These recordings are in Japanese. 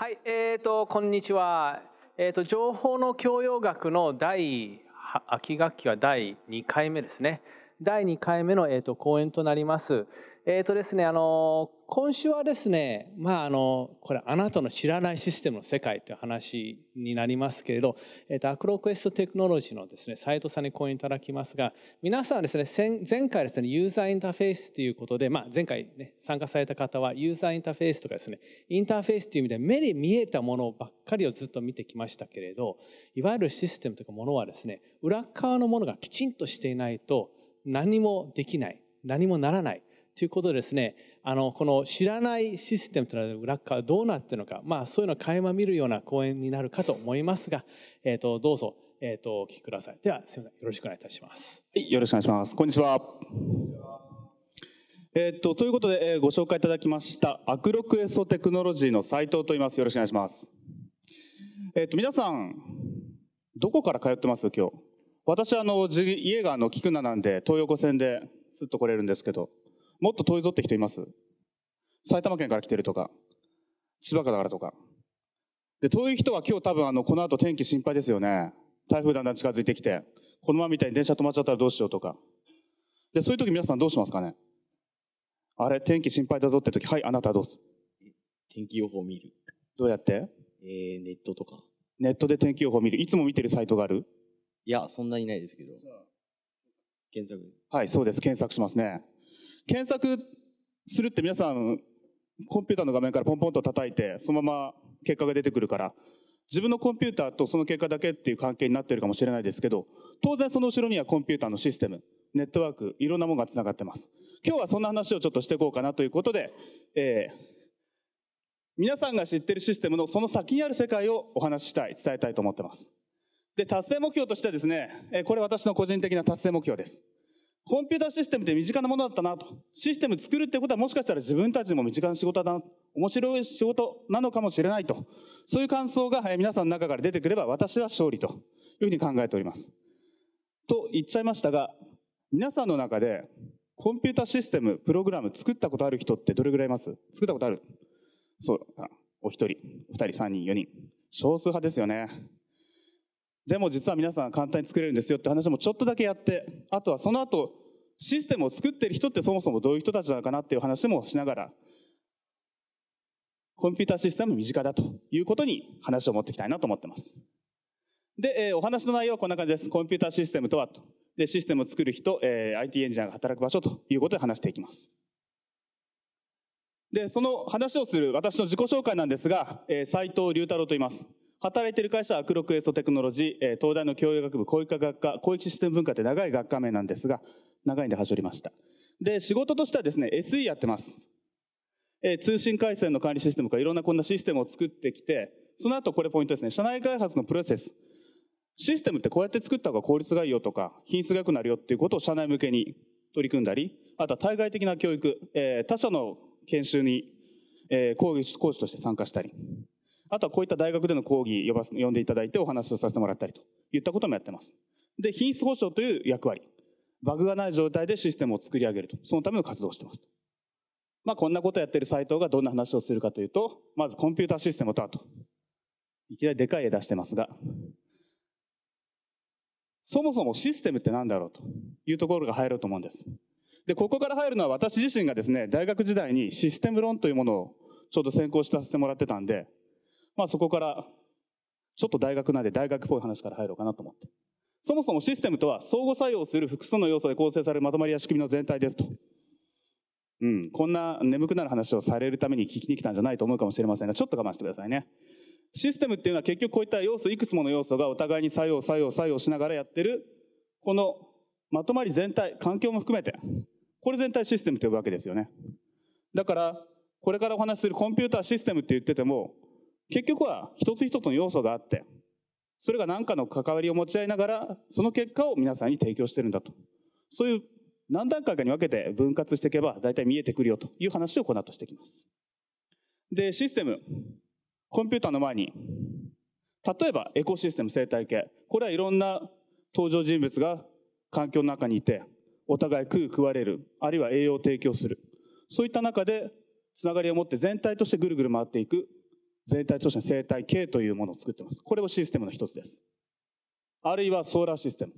はい、えっ、ー、とこんにちは。えっ、ー、と情報の教養学の第秋学期は第2回目ですね。第2回目のえっ、ー、と講演となります。えっ、ー、とですね、あの、今週はですね、まあ、あの、これ、あなたの知らないシステムの世界という話になりますけれど、えっ、ー、と、アクロクエストテクノロジーのですね、斎藤さんに講演いただきますが、皆さんですね、前回ですね、ユーザーインターフェースということで、まあ、前回ね、参加された方は、ユーザーインターフェースとかですね、インターフェースという意味で、目に見えたものばっかりをずっと見てきましたけれど、いわゆるシステムといかものはですね、裏側のものがきちんとしていないと、何もできない、何もならない。ということですねあのこの知らないシステムというのは裏側どうなってるのか、まあ、そういうのを垣間見るような講演になるかと思いますが、えーと、どうぞ、えーと、お聞きくださいではすみませんよろしくお願いいたします、はい、よろしくお願いしますこんにちはえーと、とということで、えー、ご紹介いただきましたアクロクエストテクノロジーの斉藤と言いますよろしくお願いしますえっ、ー、と皆さんどこから通ってます今日私あの家があの菊名なんで東横線ですっと来れるんですけどもっと遠いぞって人います埼玉県から来てるとか千葉からとかで遠い人は今日多分あのこの後天気心配ですよね台風だんだん近づいてきてこのままみたいに電車止まっちゃったらどうしようとかでそういう時皆さんどうしますかねあれ天気心配だぞって時はいあなたはどうす天気予報見るどうやってえー、ネットとかネットで天気予報見るいつも見てるサイトがあるいやそんなにないですけど検索はいそうです検索しますね検索するって皆さん、コンピューターの画面からポンポンと叩いて、そのまま結果が出てくるから、自分のコンピューターとその結果だけっていう関係になってるかもしれないですけど、当然その後ろにはコンピューターのシステム、ネットワーク、いろんなものがつながってます。今日はそんな話をちょっとしていこうかなということで、えー、皆さんが知ってるシステムのその先にある世界をお話ししたい、伝えたいと思ってます。で、達成目標としてですね、これ私の個人的な達成目標です。コンピューターシステムって身近なものだったなと。システム作るってことはもしかしたら自分たちも身近な仕事だな。面白い仕事なのかもしれないと。そういう感想が皆さんの中から出てくれば私は勝利というふうに考えております。と言っちゃいましたが、皆さんの中でコンピュータシステム、プログラム作ったことある人ってどれぐらいいます作ったことあるそう。お一人、二人、三人、四人。少数派ですよね。でも実は皆さん簡単に作れるんですよって話もちょっとだけやってあとはその後システムを作ってる人ってそもそもどういう人たちなのかなっていう話もしながらコンピューターシステム身近だということに話を持っていきたいなと思ってますで、えー、お話の内容はこんな感じですコンピューターシステムとはとでシステムを作る人、えー、IT エンジニアが働く場所ということで話していきますでその話をする私の自己紹介なんですが、えー、斉藤龍太郎と言います働いている会社はアクロクエストテクノロジー、東大の教養学部広域科学科、高一システム文化って長い学科名なんですが、長いんで走りました。で、仕事としてはですね、SE やってます。えー、通信回線の管理システムかいろんなこんなシステムを作ってきて、その後これポイントですね、社内開発のプロセス。システムってこうやって作った方が効率がいいよとか、品質が良くなるよっていうことを社内向けに取り組んだり、あとは対外的な教育、えー、他社の研修に、えー、講義講師として参加したり。あとはこういった大学での講義呼ば呼んでいただいてお話をさせてもらったりといったこともやってます。で、品質保証という役割。バグがない状態でシステムを作り上げると。そのための活動をしてます。まあ、こんなことをやってるサイトがどんな話をするかというと、まずコンピューターシステムとはと。いきなりでかい絵出してますが、そもそもシステムって何だろうというところが入ろうと思うんです。で、ここから入るのは私自身がですね、大学時代にシステム論というものをちょうど専攻させてもらってたんで、まあ、そこからちょっと大学なんで大学っぽい話から入ろうかなと思って。そもそもシステムとは相互作用する複数の要素で構成されるまとまりや仕組みの全体ですと。うん、こんな眠くなる話をされるために聞きに来たんじゃないと思うかもしれませんが、ちょっと我慢してくださいね。システムっていうのは結局こういった要素、いくつもの要素がお互いに作用、作用、作用しながらやってる、このまとまり全体、環境も含めて、これ全体システムと呼ぶわけですよね。だから、これからお話しするコンピューターシステムって言ってても、結局は一つ一つの要素があって、それが何かの関わりを持ち合いながら、その結果を皆さんに提供してるんだと。そういう何段階かに分けて分割していけば、大体見えてくるよという話をこの後していきます。で、システム。コンピューターの前に、例えばエコシステム生態系。これはいろんな登場人物が環境の中にいて、お互い食う食われる、あるいは栄養を提供する。そういった中で、つながりを持って全体としてぐるぐる回っていく全体としての生態系というものを作ってます。これもシステムの一つです。あるいはソーラーシステム。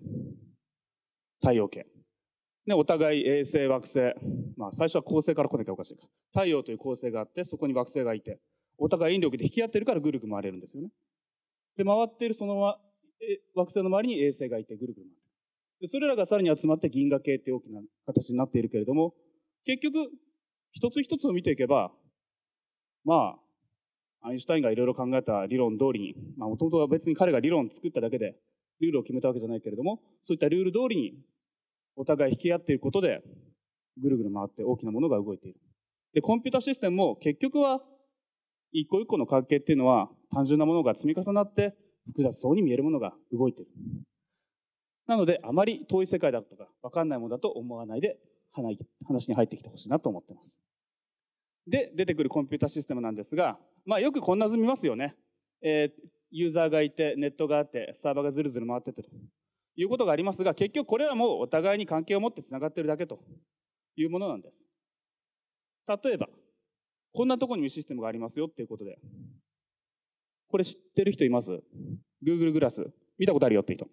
太陽系。ね、お互い衛星、惑星。まあ、最初は恒星から来なきゃおかしいか。太陽という恒星があって、そこに惑星がいて、お互い引力で引き合ってるからぐるぐる回れるんですよね。で、回っているその惑星の周りに衛星がいて、ぐるぐる回ってる。で、それらがさらに集まって銀河系って大きな形になっているけれども、結局、一つ一つを見ていけば、まあ、アインシュタインがいろいろ考えた理論通りに、まあ、もともとは別に彼が理論を作っただけで、ルールを決めたわけじゃないけれども、そういったルール通りに、お互い引き合っていることで、ぐるぐる回って大きなものが動いている。で、コンピュータシステムも結局は、一個一個の関係っていうのは、単純なものが積み重なって、複雑そうに見えるものが動いている。なので、あまり遠い世界だとか、わかんないものだと思わないで、話に入ってきてほしいなと思ってます。で出てくるコンピュータシステムなんですが、まあ、よくこんな図見ますよね、えー、ユーザーがいてネットがあってサーバーがずるずる回っててということがありますが結局これらもお互いに関係を持ってつながってるだけというものなんです例えばこんなところにシステムがありますよっていうことでこれ知ってる人います ?Google グラス見たことあるよって人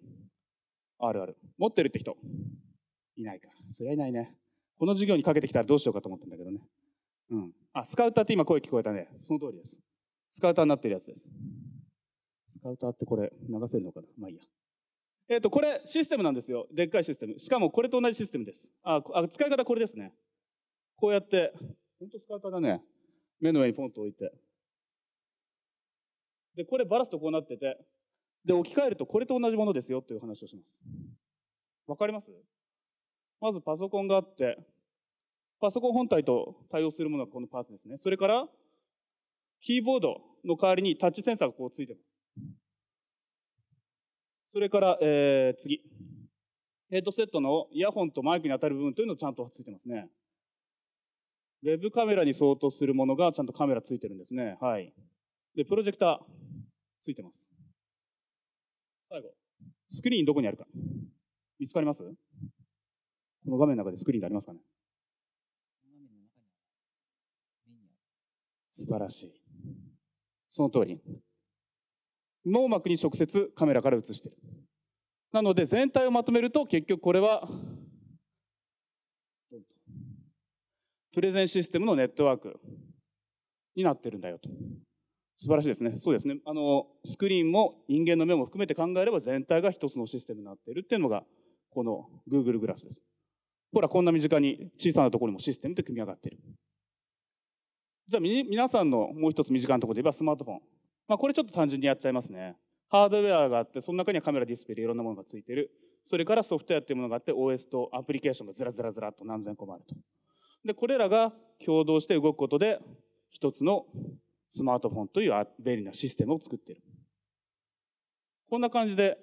あるある持ってるって人いないかそりゃいないねこの授業にかけてきたらどうしようかと思ったんだけどねうん。あ、スカウターって今声聞こえたね。その通りです。スカウターになってるやつです。スカウターってこれ流せるのかなまあいいや。えっ、ー、と、これシステムなんですよ。でっかいシステム。しかもこれと同じシステムです。あ、あ使い方これですね。こうやって、ほんとスカウターだね。目の上にポンと置いて。で、これバラすとこうなってて、で、置き換えるとこれと同じものですよという話をします。わかりますまずパソコンがあって、パソコン本体と対応するものがこのパーツですね。それから、キーボードの代わりにタッチセンサーがこうついてます。それから、えー、次。ヘッドセットのイヤホンとマイクに当たる部分というのをちゃんとついてますね。ウェブカメラに相当するものがちゃんとカメラついてるんですね。はい。で、プロジェクターついてます。最後。スクリーンどこにあるか。見つかりますこの画面の中でスクリーンてありますかね素晴らしい。その通り。網膜に直接カメラから映している。なので全体をまとめると結局これはプレゼンシステムのネットワークになってるんだよと。素晴らしいですね。そうですね。あの、スクリーンも人間の目も含めて考えれば全体が一つのシステムになっているっていうのが、この Google グラスです。ほら、こんな身近に小さなところにもシステムで組み上がっている。じゃあ皆さんのもう一つ身近なところで言えばスマートフォン。まあ、これちょっと単純にやっちゃいますね。ハードウェアがあって、その中にはカメラ、ディスプレイ、いろんなものがついてる。それからソフトウェアっていうものがあって、OS とアプリケーションがずらずらずらっと何千個もあると。で、これらが共同して動くことで、一つのスマートフォンという便利なシステムを作っている。こんな感じで、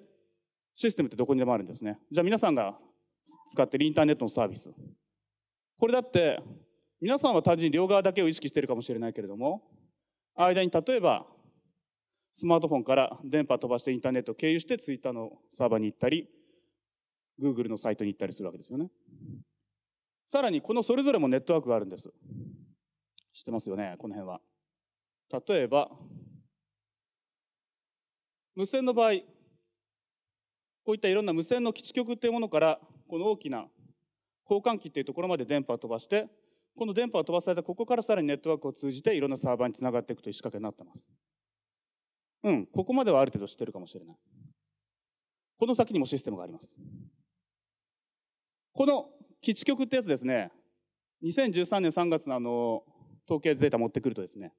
システムってどこにでもあるんですね。じゃあ皆さんが使ってるインターネットのサービス。これだって皆さんは単純に両側だけを意識しているかもしれないけれども間に例えばスマートフォンから電波飛ばしてインターネットを経由してツイッターのサーバーに行ったり Google のサイトに行ったりするわけですよねさらにこのそれぞれもネットワークがあるんです知ってますよねこの辺は例えば無線の場合こういったいろんな無線の基地局っていうものからこの大きな交換機というところまで電波を飛ばしてこの電波を飛ばされたここからさらにネットワークを通じていろんなサーバーにつながっていくという仕掛けになってます。うん、ここまではある程度知ってるかもしれない。この先にもシステムがあります。この基地局ってやつですね、2013年3月のあの、統計データ持ってくるとですね、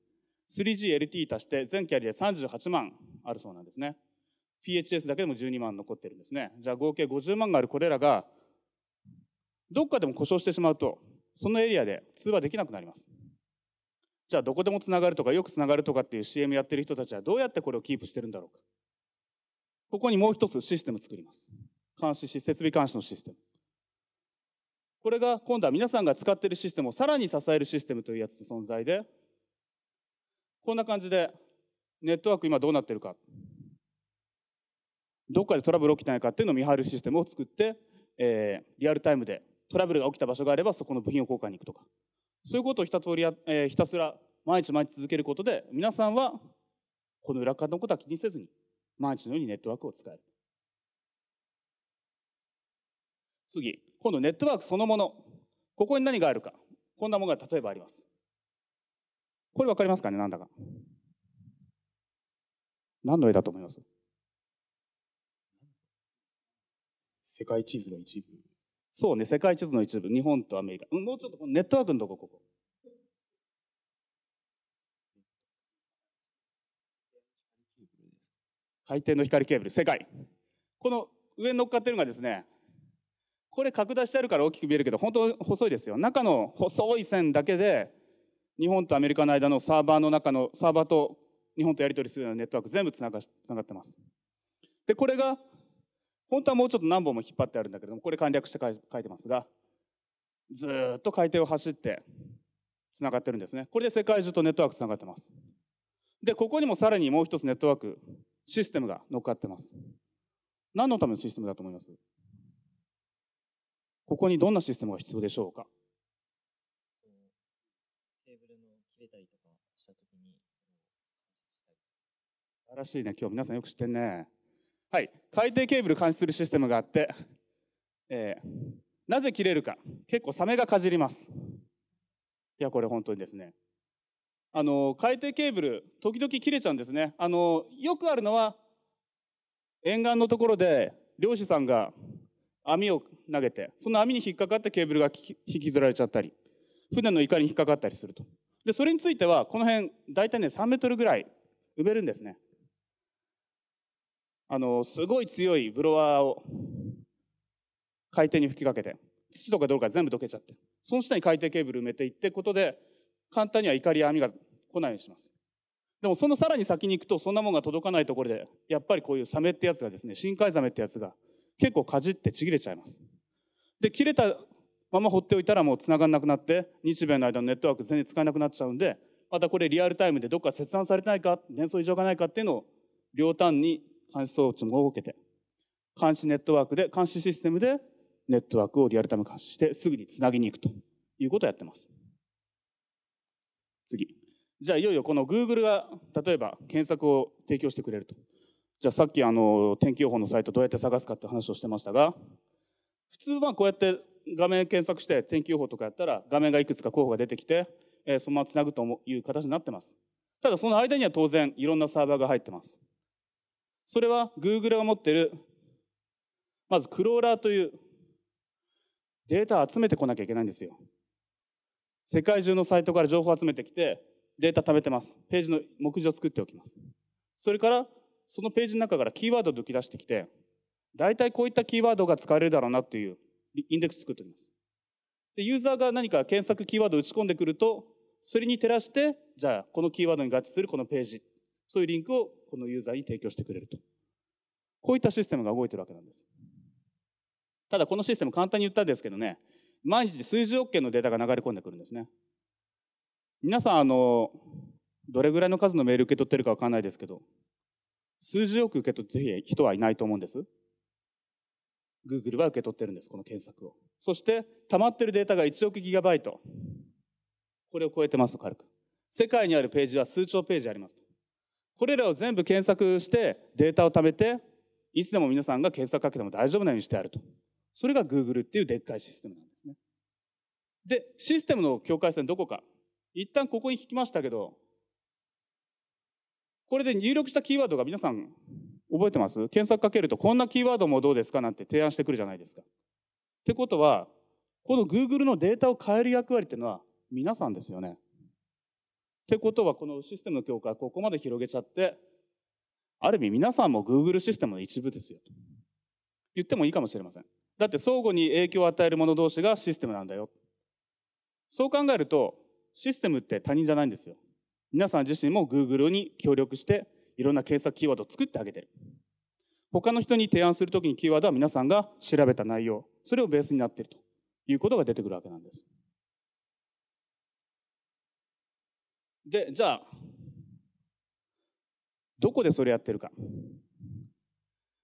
3GLT 足して全キャリア38万あるそうなんですね。PHS だけでも12万残ってるんですね。じゃあ合計50万があるこれらが、どっかでも故障してしまうと、そのエリアで通話できなくなりますじゃあどこでもつながるとかよくつながるとかっていう CM やってる人たちはどうやってこれをキープしてるんだろうかここにもう一つシステム作ります監視し設備監視のシステムこれが今度は皆さんが使っているシステムをさらに支えるシステムというやつの存在でこんな感じでネットワーク今どうなってるかどっかでトラブル起きてないかっていうのを見張るシステムを作って、えー、リアルタイムでトラブルが起きた場所があればそこの部品を交換に行くとかそういうことをひた通りや、えー、ひたすら毎日毎日続けることで皆さんはこの裏側のことは気にせずに毎日のようにネットワークを使える次今度ネットワークそのものここに何があるかこんなものが例えばありますこれ分かりますかねなんだか何の絵だと思います世界地図の一部そうね、世界地図の一部、日本とアメリカ。もうちょっとネットワークのとこ、ここ。海底の光ケーブル、世界。この上に乗っかってるのがですね、これ拡大してあるから大きく見えるけど、本当細いですよ。中の細い線だけで、日本とアメリカの間のサーバーの中の、サーバーと日本とやり取りするようなネットワーク全部つながってます。で、これが本当はもうちょっと何本も引っ張ってあるんだけれどもこれ簡略して書いてますがずっと海底を走ってつながってるんですねこれで世界中とネットワークつながってますでここにもさらにもう一つネットワークシステムが乗っかってます何のためのシステムだと思いますここにどんなシステムが必要でしょうかーブルの切れたたりとかし素晴らしいね今日皆さんよく知ってんねはい、海底ケーブル監視するシステムがあって、えー、なぜ切れるか結構サメがかじりますいやこれ本当にですねあの海底ケーブル時々切れちゃうんですねあのよくあるのは沿岸のところで漁師さんが網を投げてその網に引っかかってケーブルが引きずられちゃったり船のイりに引っかかったりするとでそれについてはこの辺大体ね3メートルぐらい埋めるんですねあのすごい強いブロワーを海底に吹きかけて土とかどうか全部どけちゃってその下に海底ケーブル埋めていってことで簡単には怒りや網が来ないようにしますでもそのさらに先に行くとそんなもんが届かないところでやっぱりこういうサメってやつがですね深海ザメってやつが結構かじってちぎれちゃいますで切れたまま放っておいたらもう繋がんなくなって日米の間のネットワーク全然使えなくなっちゃうんでまたこれリアルタイムでどっか切断されてないか伝送異常がないかっていうのを両端に監視装置も設けて、監視ネットワークで、監視システムでネットワークをリアルタイム監視して、すぐにつなぎに行くということをやってます。次。じゃあ、いよいよこの Google が、例えば検索を提供してくれると。じゃあ、さっきあの、天気予報のサイトどうやって探すかって話をしてましたが、普通はこうやって画面検索して天気予報とかやったら、画面がいくつか候補が出てきて、そのままつなぐという形になってます。ただ、その間には当然、いろんなサーバーが入ってます。それは Google が持ってるまずクローラーというデータを集めてこなきゃいけないんですよ世界中のサイトから情報を集めてきてデータ貯めてますページの目次を作っておきますそれからそのページの中からキーワードを抜き出してきて大体こういったキーワードが使われるだろうなっていうインデックス作っておきますでユーザーが何か検索キーワードを打ち込んでくるとそれに照らしてじゃあこのキーワードに合致するこのページそういうリンクをこのユーザーに提供してくれると。こういったシステムが動いてるわけなんです。ただこのシステム簡単に言ったんですけどね、毎日数十億件のデータが流れ込んでくるんですね。皆さん、あの、どれぐらいの数のメール受け取ってるかわかんないですけど、数十億受け取ってる人はいないと思うんです。Google は受け取ってるんです、この検索を。そして、溜まってるデータが1億ギガバイト。これを超えてますと、軽く。世界にあるページは数兆ページありますと。これらを全部検索してデータを貯めていつでも皆さんが検索かけても大丈夫なようにしてあるとそれが Google っていうでっかいシステムなんですねでシステムの境界線どこか一旦ここに引きましたけどこれで入力したキーワードが皆さん覚えてます検索かけるとこんなキーワードもどうですかなんて提案してくるじゃないですか。ってことはこの Google のデータを変える役割っていうのは皆さんですよね。ってことはこのシステムの強化ここまで広げちゃってある意味皆さんも Google システムの一部ですよと言ってもいいかもしれませんだって相互に影響を与える者同士がシステムなんだよそう考えるとシステムって他人じゃないんですよ皆さん自身も Google に協力していろんな検索キーワードを作ってあげてる他の人に提案するときにキーワードは皆さんが調べた内容それをベースになっているということが出てくるわけなんですで、じゃあ、どこでそれやってるか。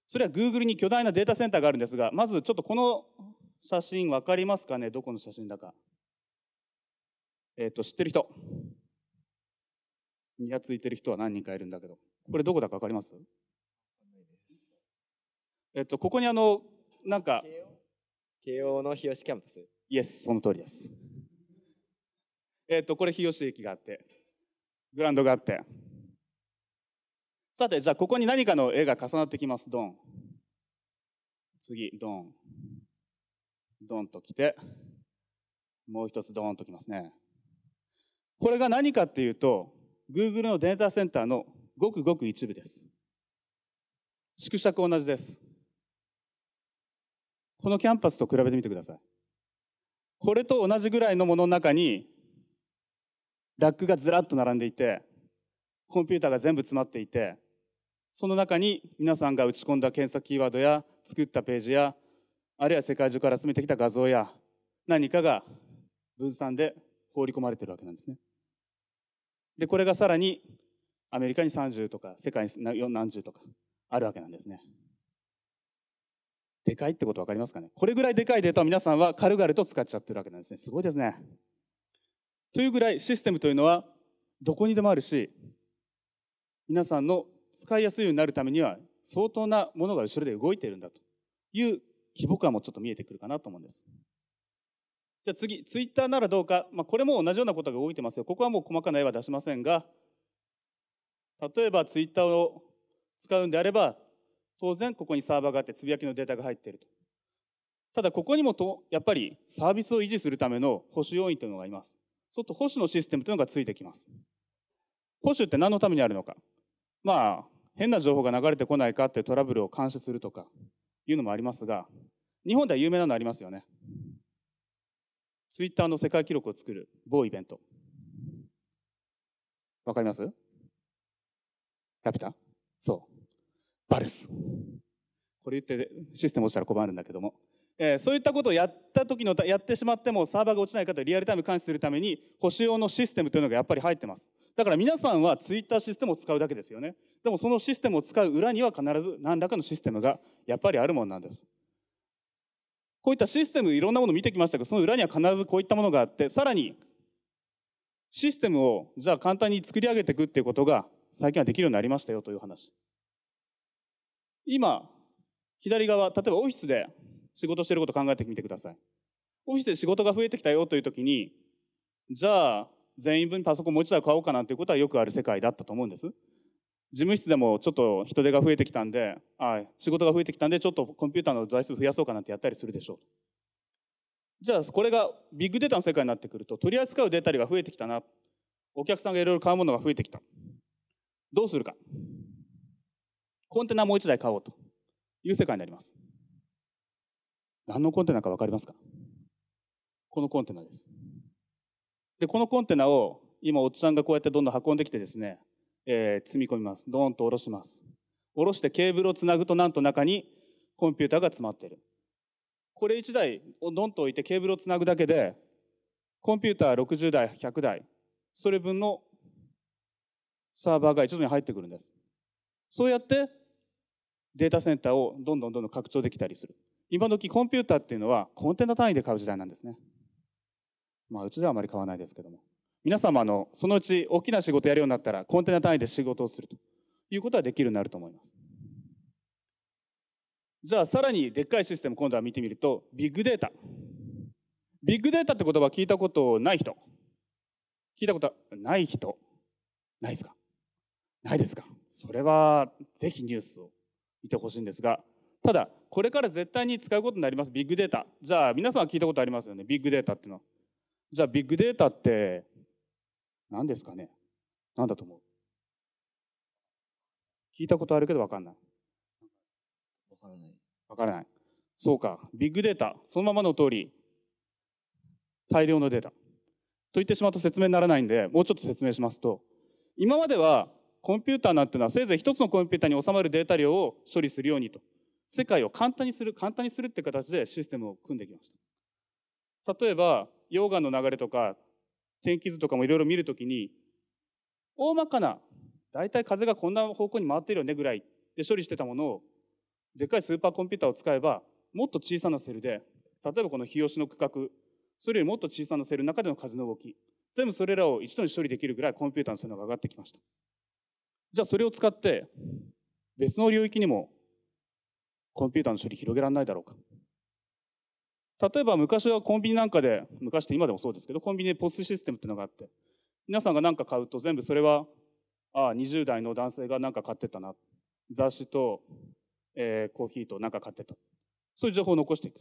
それはグーグルに巨大なデータセンターがあるんですが、まずちょっとこの写真分かりますかねどこの写真だか。えっ、ー、と、知ってる人。ニヤついてる人は何人かいるんだけど。これどこだか分かりますえっ、ー、と、ここにあの、なんか。慶応の日吉キャンパス。イエス、その通りです。えっ、ー、と、これ日吉駅があって。グラウンドがあってさてじゃあここに何かの絵が重なってきますドン次ドンドンと来てもう一つドンと来ますねこれが何かっていうと Google のデータセンターのごくごく一部です縮尺同じですこのキャンパスと比べてみてくださいこれと同じぐらいのものの中にラックがずらっと並んでいてコンピューターが全部詰まっていてその中に皆さんが打ち込んだ検索キーワードや作ったページやあるいは世界中から集めてきた画像や何かが分散で放り込まれてるわけなんですね。でこれがさらにアメリカに30とか世界に何十とかあるわけなんですね。でかいってこと分かりますかねこれぐらいでかいデータを皆さんは軽々と使っちゃってるわけなんですね。すごいですね。というぐらいシステムというのはどこにでもあるし皆さんの使いやすいようになるためには相当なものが後ろで動いているんだという規模感もちょっと見えてくるかなと思うんです。じゃあ次、ツイッターならどうか、まあ、これも同じようなことが動いてますよ。ここはもう細かな絵は出しませんが、例えばツイッターを使うんであれば、当然ここにサーバーがあって、つぶやきのデータが入っていると。ただ、ここにもとやっぱりサービスを維持するための保守要因というのがいます。そうすると保守のシステムというのがついてきます。保守って何のためにあるのか。まあ、変な情報が流れてこないかっていうトラブルを監視するとかいうのもありますが、日本では有名なのありますよね。ツイッターの世界記録を作る某イベント。わかりますラピュタそう。バレス。これ言ってシステム落ちたら困るんだけども。えー、そういったことをやった時のやってしまってもサーバーが落ちない方リアルタイム監視するために保守用のシステムというのがやっぱり入ってますだから皆さんはツイッターシステムを使うだけですよねでもそのシステムを使う裏には必ず何らかのシステムがやっぱりあるものなんですこういったシステムいろんなものを見てきましたけどその裏には必ずこういったものがあってさらにシステムをじゃあ簡単に作り上げていくっていうことが最近はできるようになりましたよという話今左側例えばオフィスで仕事してること考えてみてください。オフィスで仕事が増えてきたよというときに、じゃあ全員分パソコンもう一台買おうかなということはよくある世界だったと思うんです。事務室でもちょっと人手が増えてきたんで、はい、仕事が増えてきたんで、ちょっとコンピューターの台数増やそうかなんてやったりするでしょう。じゃあこれがビッグデータの世界になってくると取り扱うデータが増えてきたなお客さんがいろいろ買うものが増えてきたどうするかコンテナもう1台買おうという世界になります何のコンテナか分かりますかこのコンテナです。で、このコンテナを今、おっちゃんがこうやってどんどん運んできてですね、えー、積み込みます。ドーンと下ろします。下ろしてケーブルをつなぐと、なんと中にコンピューターが詰まっている。これ1台をドンと置いてケーブルをつなぐだけで、コンピューター60台、100台、それ分のサーバーが一度に入ってくるんです。そうやってデータセンターをどんどんどんどん拡張できたりする。今時コンピューターっていうのはコンテナ単位で買う時代なんですね。まあうちではあまり買わないですけども。皆様のそのうち大きな仕事やるようになったらコンテナ単位で仕事をするということはできるようになると思います。じゃあさらにでっかいシステム今度は見てみるとビッグデータ。ビッグデータって言葉聞いたことない人聞いたことない人ないですかないですかそれはぜひニュースを見てほしいんですがただこれから絶対に使うことになりますビッグデータじゃあ皆さんは聞いたことありますよねビッグデータっていうのはじゃあビッグデータって何ですかね何だと思う聞いたことあるけど分かんない分からない分からないそうかビッグデータそのままの通り大量のデータと言ってしまうと説明にならないんでもうちょっと説明しますと今まではコンピューターなんていうのはせいぜい1つのコンピューターに収まるデータ量を処理するようにと世界を簡単にする簡単にするって形でシステムを組んできました例えば溶岩の流れとか天気図とかもいろいろ見るときに大まかな大体風がこんな方向に回ってるよねぐらいで処理してたものをでっかいスーパーコンピューターを使えばもっと小さなセルで例えばこの日吉の区画それよりもっと小さなセルの中での風の動き全部それらを一度に処理できるぐらいコンピューターの性能が上がってきましたじゃあそれを使って別の領域にもコンピューターの処理広げられないだろうか。例えば昔はコンビニなんかで、昔って今でもそうですけど、コンビニでポスシステムっていうのがあって、皆さんが何か買うと全部それは、ああ、20代の男性が何か買ってたな。雑誌と、えー、コーヒーと何か買ってた。そういう情報を残していく。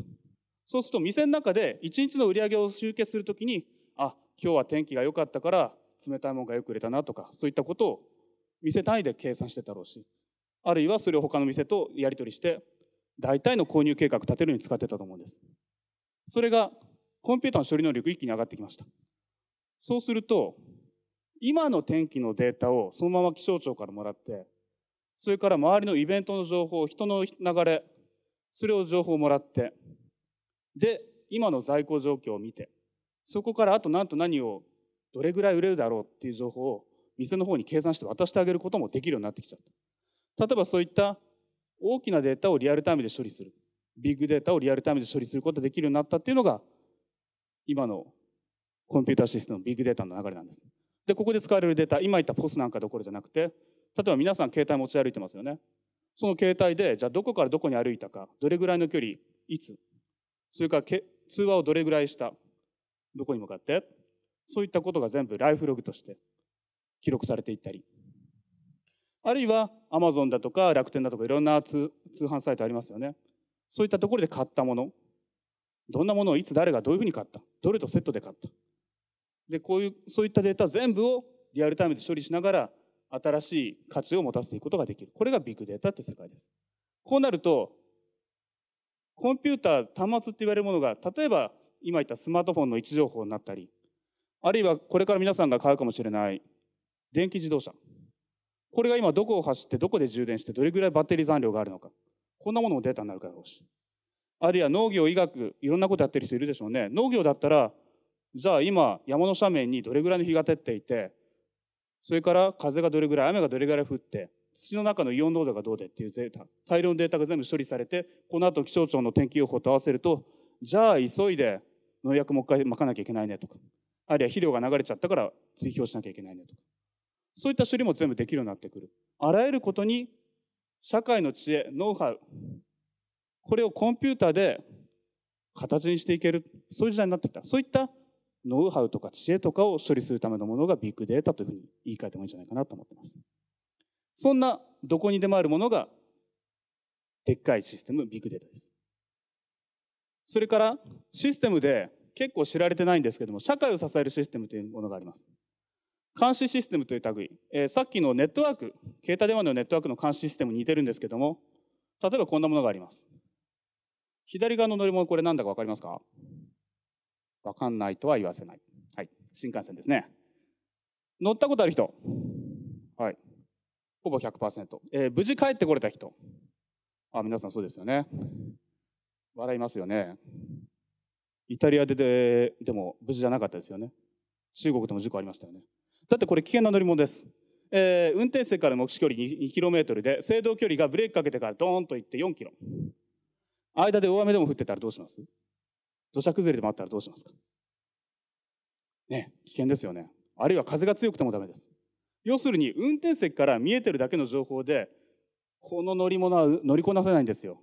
そうすると店の中で1日の売り上げを集計するときに、あ、今日は天気が良かったから冷たいものがよく売れたなとか、そういったことを店単位で計算してたろうし、あるいはそれを他の店とやり取りして、大体の購入計画立てるに使ってたと思うんです。それがコンピューターの処理能力一気に上がってきました。そうすると、今の天気のデータをそのまま気象庁からもらって、それから周りのイベントの情報、人の流れ、それを情報をもらって、で、今の在庫状況を見て、そこからあと何と何をどれぐらい売れるだろうっていう情報を店の方に計算して渡してあげることもできるようになってきちゃった。例えばそういった大きなデータをリアルタイムで処理するビッグデータをリアルタイムで処理することができるようになったっていうのが今のコンピューターシステムビッグデータの流れなんですでここで使われるデータ今言ったポスなんかどころじゃなくて例えば皆さん携帯持ち歩いてますよねその携帯でじゃあどこからどこに歩いたかどれぐらいの距離いつそれからけ通話をどれぐらいしたどこに向かってそういったことが全部ライフログとして記録されていったりあるいはアマゾンだとか楽天だとかいろんな通販サイトありますよね。そういったところで買ったもの。どんなものをいつ誰がどういうふうに買った。どれとセットで買った。で、こういう、そういったデータ全部をリアルタイムで処理しながら新しい価値を持たせていくことができる。これがビッグデータって世界です。こうなると、コンピューター端末って言われるものが、例えば今言ったスマートフォンの位置情報になったり、あるいはこれから皆さんが買うかもしれない電気自動車。これが今どこを走ってどこで充電してどれぐらいバッテリー残量があるのかこんなものもデータになるだろうしあるいは農業医学いろんなことやってる人いるでしょうね農業だったらじゃあ今山の斜面にどれぐらいの日が照っていてそれから風がどれぐらい雨がどれぐらい降って土の中のイオン濃度がどうでっていうデータ大量のデータが全部処理されてこの後気象庁の天気予報と合わせるとじゃあ急いで農薬もう一回まかなきゃいけないねとかあるいは肥料が流れちゃったから追肥をしなきゃいけないねとかそういった処理も全部できるようになってくる。あらゆることに社会の知恵、ノウハウ、これをコンピューターで形にしていける、そういう時代になってきた。そういったノウハウとか知恵とかを処理するためのものがビッグデータというふうに言い換えてもいいんじゃないかなと思ってます。そんなどこにでもあるものがでっかいシステム、ビッグデータです。それからシステムで結構知られてないんですけども、社会を支えるシステムというものがあります。監視システムという類、えー、さっきのネットワーク、携帯電話のネットワークの監視システムに似てるんですけども、例えばこんなものがあります。左側の乗り物、これなんだか分かりますか分かんないとは言わせない。はい、新幹線ですね。乗ったことある人、はい、ほぼ100%、えー、無事帰ってこれた人、あ皆さんそうですよね。笑いますよね。イタリアでででも無事じゃなかったですよね。中国でも事故ありましたよね。だってこれ危険な乗り物です、えー、運転席から目視距離 2km で制動距離がブレーキかけてからドーンといって 4km 間で大雨でも降ってたらどうします土砂崩れでもあったらどうしますかね危険ですよねあるいは風が強くてもダメです要するに運転席から見えてるだけの情報でこの乗り物は乗りこなせないんですよ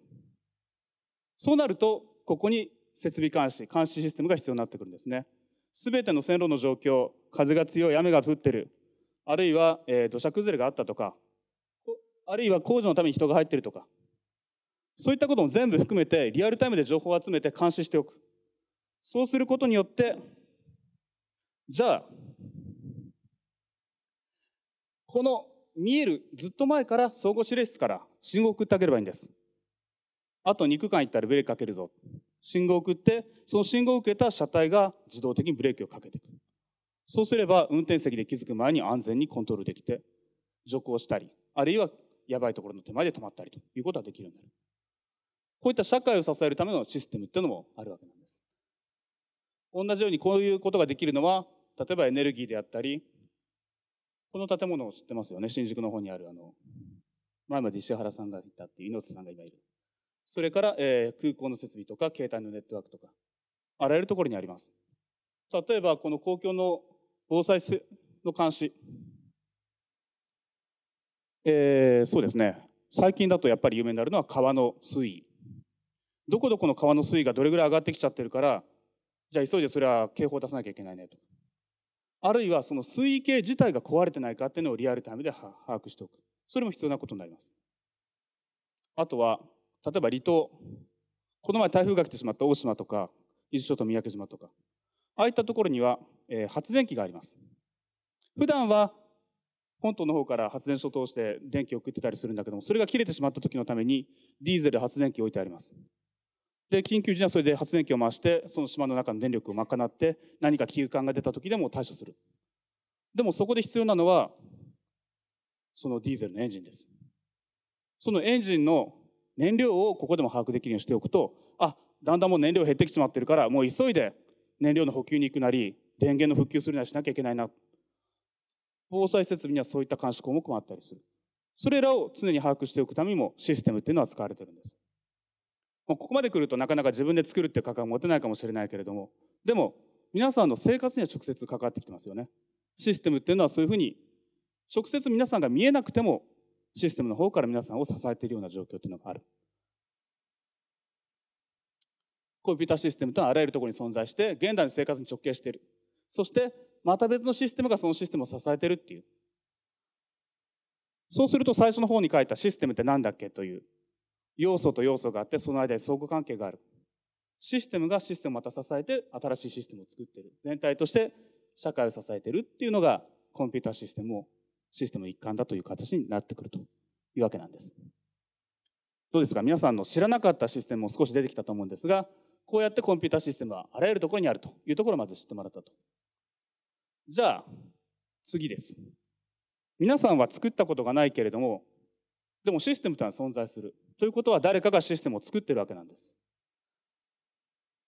そうなるとここに設備監視監視システムが必要になってくるんですねすべての線路の状況風が強い雨が降ってるあるいは、えー、土砂崩れがあったとかあるいは工事のために人が入ってるとかそういったことも全部含めてリアルタイムで情報を集めて監視しておくそうすることによってじゃあこの見えるずっと前から総合指令室から信号を送ってあげればいいんですあと2区間行ったらブレーキかけるぞ信号を送ってその信号を受けた車体が自動的にブレーキをかけてくるそうすれば運転席で気づく前に安全にコントロールできて徐行したりあるいはやばいところの手前で止まったりということができるようになるこういった社会を支えるためのシステムっていうのもあるわけなんです同じようにこういうことができるのは例えばエネルギーであったりこの建物を知ってますよね新宿の方にあるあの前まで石原さんがいたっていう猪瀬さんが今いるそれから、えー、空港の設備とか携帯のネットワークとかあらゆるところにあります例えばこの公共の防災の監視、えー、そうですね最近だとやっぱり有名になるのは川の水位どこどこの川の水位がどれぐらい上がってきちゃってるからじゃあ急いでそれは警報を出さなきゃいけないねとあるいはその水位計自体が壊れてないかっていうのをリアルタイムで把握しておくそれも必要なことになりますあとは例えば離島この前台風が来てしまった大島とか伊豆諸島三宅島とかああいったところには、えー、発電機があります普段は本島の方から発電所を通して電気を送ってたりするんだけどもそれが切れてしまった時のためにディーゼル発電機を置いてありますで緊急時にはそれで発電機を回してその島の中の電力を賄って何か休感が出た時でも対処するでもそこで必要なのはそのディーゼルのエンジンですそのエンジンの燃料をここでも把握できるようにしておくとあだんだんもう燃料減ってきてしまってるからもう急いで燃料の補給に行くなり電源の復旧するなりしなきゃいけないな防災設備にはそういった監視項目もあったりするそれらを常に把握しておくためにもシステムっていうのは使われてるんですここまでくるとなかなか自分で作るっていう価格は持てないかもしれないけれどもでも皆さんの生活には直接関わってきてますよねシステムっていうのはそういうふうに直接皆さんが見えなくてもシステムの方から皆さんを支えているような状況というのがある。コンピューターシステムというのはあらゆるところに存在して現代の生活に直結しているそしてまた別のシステムがそのシステムを支えているっていうそうすると最初の方に書いたシステムって何だっけという要素と要素があってその間に相互関係があるシステムがシステムをまた支えて新しいシステムを作っている全体として社会を支えているっていうのがコンピューターシステムをシステム一環だという形になってくるというわけなんです。どうですか皆さんの知らなかったシステムも少し出てきたと思うんですが、こうやってコンピュータシステムはあらゆるところにあるというところをまず知ってもらったと。じゃあ、次です。皆さんは作ったことがないけれども、でもシステムというのは存在する。ということは誰かがシステムを作ってるわけなんです。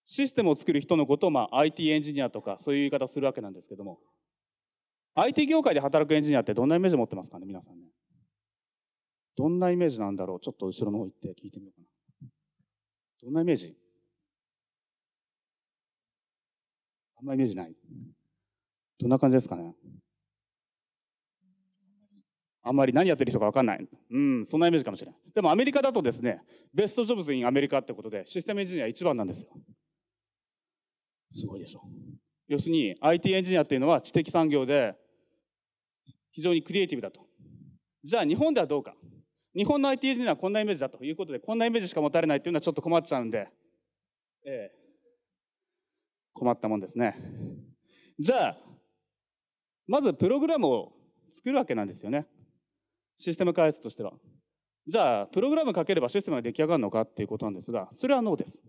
システムを作る人のことを、まあ、IT エンジニアとかそういう言い方をするわけなんですけども、IT 業界で働くエンジニアってどんなイメージ持ってますかね、皆さんね。どんなイメージなんだろうちょっと後ろの方行って聞いてみようかな。どんなイメージあんまイメージない。どんな感じですかねあんまり何やってる人かわかんない。うん、そんなイメージかもしれない。でもアメリカだとですね、ベストジョブズインアメリカってことで、システムエンジニア一番なんですよ。すごいでしょ。要するに IT エンジニアっていうのは知的産業で非常にクリエイティブだと。じゃあ日本ではどうか。日本の IT 人はこんなイメージだということで、こんなイメージしか持たれないというのはちょっと困っちゃうんで、ええ、困ったもんですね。じゃあ、まずプログラムを作るわけなんですよね。システム開発としては。じゃあ、プログラム書ければシステムが出来上がるのかっていうことなんですが、それはノーです。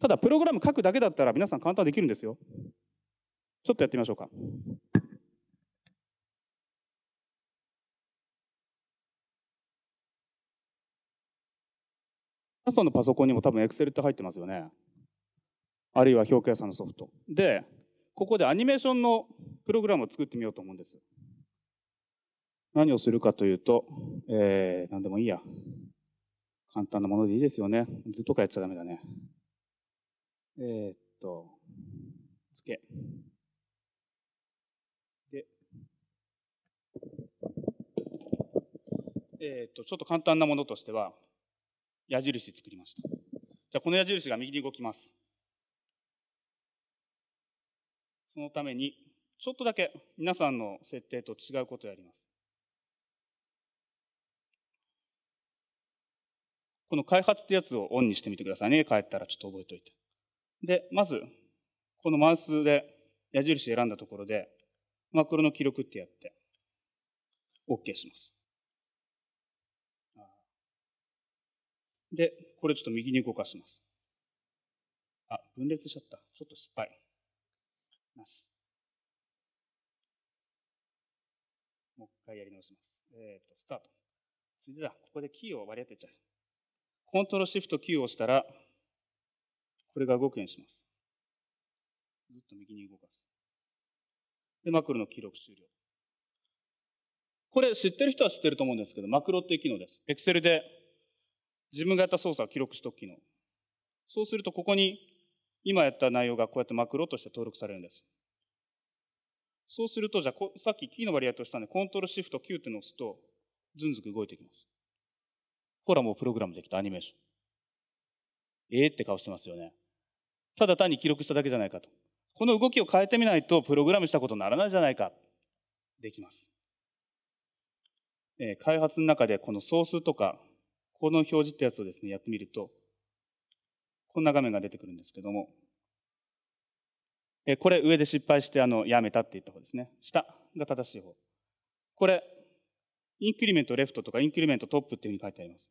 ただ、プログラム書くだけだったら皆さん簡単できるんですよ。ちょっとやってみましょうか。皆さんのパソコンにも多分 Excel って入ってますよね。あるいは表計算のソフト。で、ここでアニメーションのプログラムを作ってみようと思うんです。何をするかというと、えー、何でもいいや。簡単なものでいいですよね。図とかやっちゃダメだね。えー、っと、つけ。で、えー、っと、ちょっと簡単なものとしては、矢印作りました。じゃあこの矢印が右に動きます。そのために、ちょっとだけ皆さんの設定と違うことをやります。この開発ってやつをオンにしてみてくださいね。帰ったらちょっと覚えておいて。で、まず、このマウスで矢印選んだところで、マクロの記録ってやって、OK します。で、これちょっと右に動かします。あ、分裂しちゃった。ちょっと失敗。なし。もう一回やり直します。えっ、ー、と、スタート。次だ、ここでキーを割り当てちゃう。コントロールシフトキーを押したら、これが動くようにします。ずっと右に動かす。で、マクロの記録終了。これ知ってる人は知ってると思うんですけど、マクロっていう機能です。Excel で自分がやった操作を記録しとく機能。そうすると、ここに今やった内容がこうやってマクロとして登録されるんです。そうすると、じゃあ、さっきキーのバリアとしたんで、コントロールシフト Q ってのを押すと、ずんずく動いていきます。ほら、もうプログラムできたアニメーション。ええー、って顔してますよね。ただ単に記録しただけじゃないかと。この動きを変えてみないと、プログラムしたことにならないじゃないか。できます。えー、開発の中で、このソースとか、この表示ってやつをですね、やってみると、こんな画面が出てくるんですけども、えこれ上で失敗してあのやめたって言った方ですね。下が正しい方。これ、インクリメントレフトとかインクリメントトップっていうふうに書いてあります。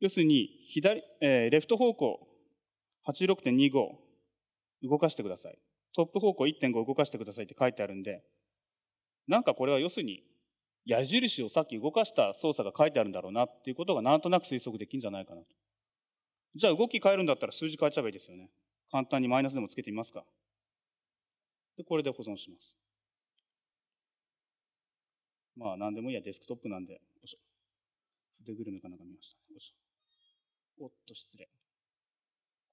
要するに左、えー、レフト方向86.25動かしてください。トップ方向1.5動かしてくださいって書いてあるんで、なんかこれは要するに矢印をさっき動かした操作が書いてあるんだろうなっていうことがなんとなく推測できるんじゃないかなと。じゃあ動き変えるんだったら数字変えちゃえばいいですよね。簡単にマイナスでもつけてみますか。で、これで保存します。まあ、なんでもいいや、デスクトップなんで。よいしょ。筆グルメかなんか見ました、ね。よいしょ。おっと、失礼。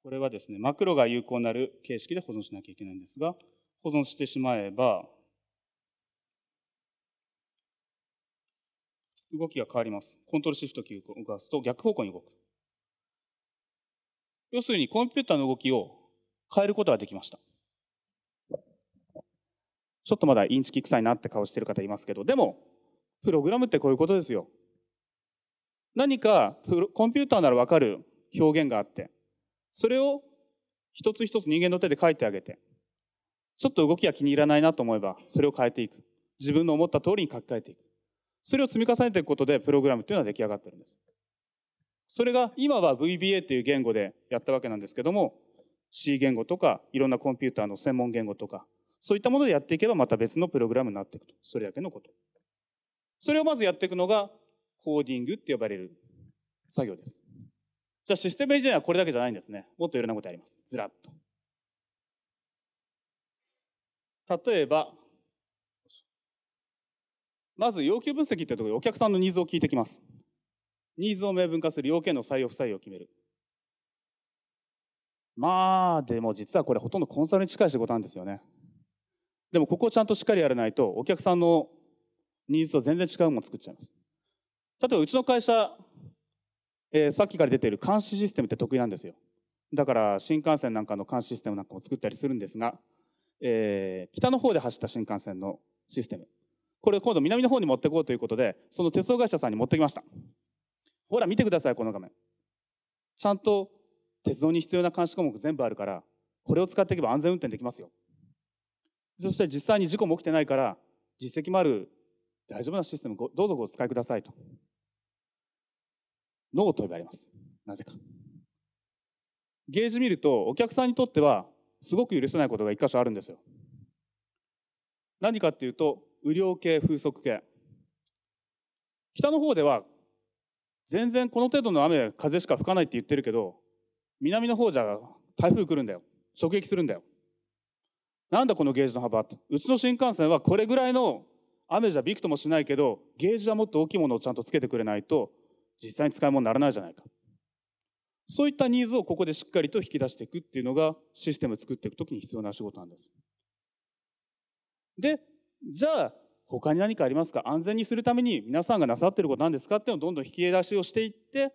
これはですね、マクロが有効になる形式で保存しなきゃいけないんですが、保存してしまえば、動きが変わります。コントロールシフト Q を動かすと逆方向に動く。要するにコンピューターの動きを変えることができました。ちょっとまだインチキ臭いなって顔してる方いますけど、でも、プログラムってこういうことですよ。何かコンピューターならわかる表現があって、それを一つ一つ人間の手で書いてあげて、ちょっと動きが気に入らないなと思えば、それを変えていく。自分の思った通りに書き換えていく。それを積み重ねていくことでプログラムというのは出来上がってるんです。それが今は VBA という言語でやったわけなんですけども C 言語とかいろんなコンピューターの専門言語とかそういったものでやっていけばまた別のプログラムになっていくとそれだけのこと。それをまずやっていくのがコーディングって呼ばれる作業です。じゃあシステムエンジニアはこれだけじゃないんですね。もっといろんなことやります。ずらっと。例えばまず要求分析ってところでお客さんのニーズを聞いてきます。ニーズを明文化する要件の採用不採用を決める。まあ、でも実はこれほとんどコンサルに近い仕事なんですよね。でもここをちゃんとしっかりやらないとお客さんのニーズと全然違うものを作っちゃいます。例えばうちの会社、えー、さっきから出ている監視システムって得意なんですよ。だから新幹線なんかの監視システムなんかも作ったりするんですが、えー、北の方で走った新幹線のシステムこれ今度南の方に持っていこうということでその鉄道会社さんに持ってきましたほら見てくださいこの画面ちゃんと鉄道に必要な監視項目全部あるからこれを使っていけば安全運転できますよそして実際に事故も起きてないから実績もある大丈夫なシステムどうぞご使いくださいとノーと呼ばれますなぜかゲージ見るとお客さんにとってはすごく許せないことが一箇所あるんですよ何かっていうと雨量計風速計北の方では全然この程度の雨風しか吹かないって言ってるけど南の方じゃ台風来るんだよ直撃するんだよなんだこのゲージの幅うちの新幹線はこれぐらいの雨じゃびくともしないけどゲージはもっと大きいものをちゃんとつけてくれないと実際に使い物にならないじゃないかそういったニーズをここでしっかりと引き出していくっていうのがシステム作っていくときに必要な仕事なんですでじゃあ他に何かありますか安全にするために皆さんがなさってることなんですかっていうのをどんどん引き出しをしていって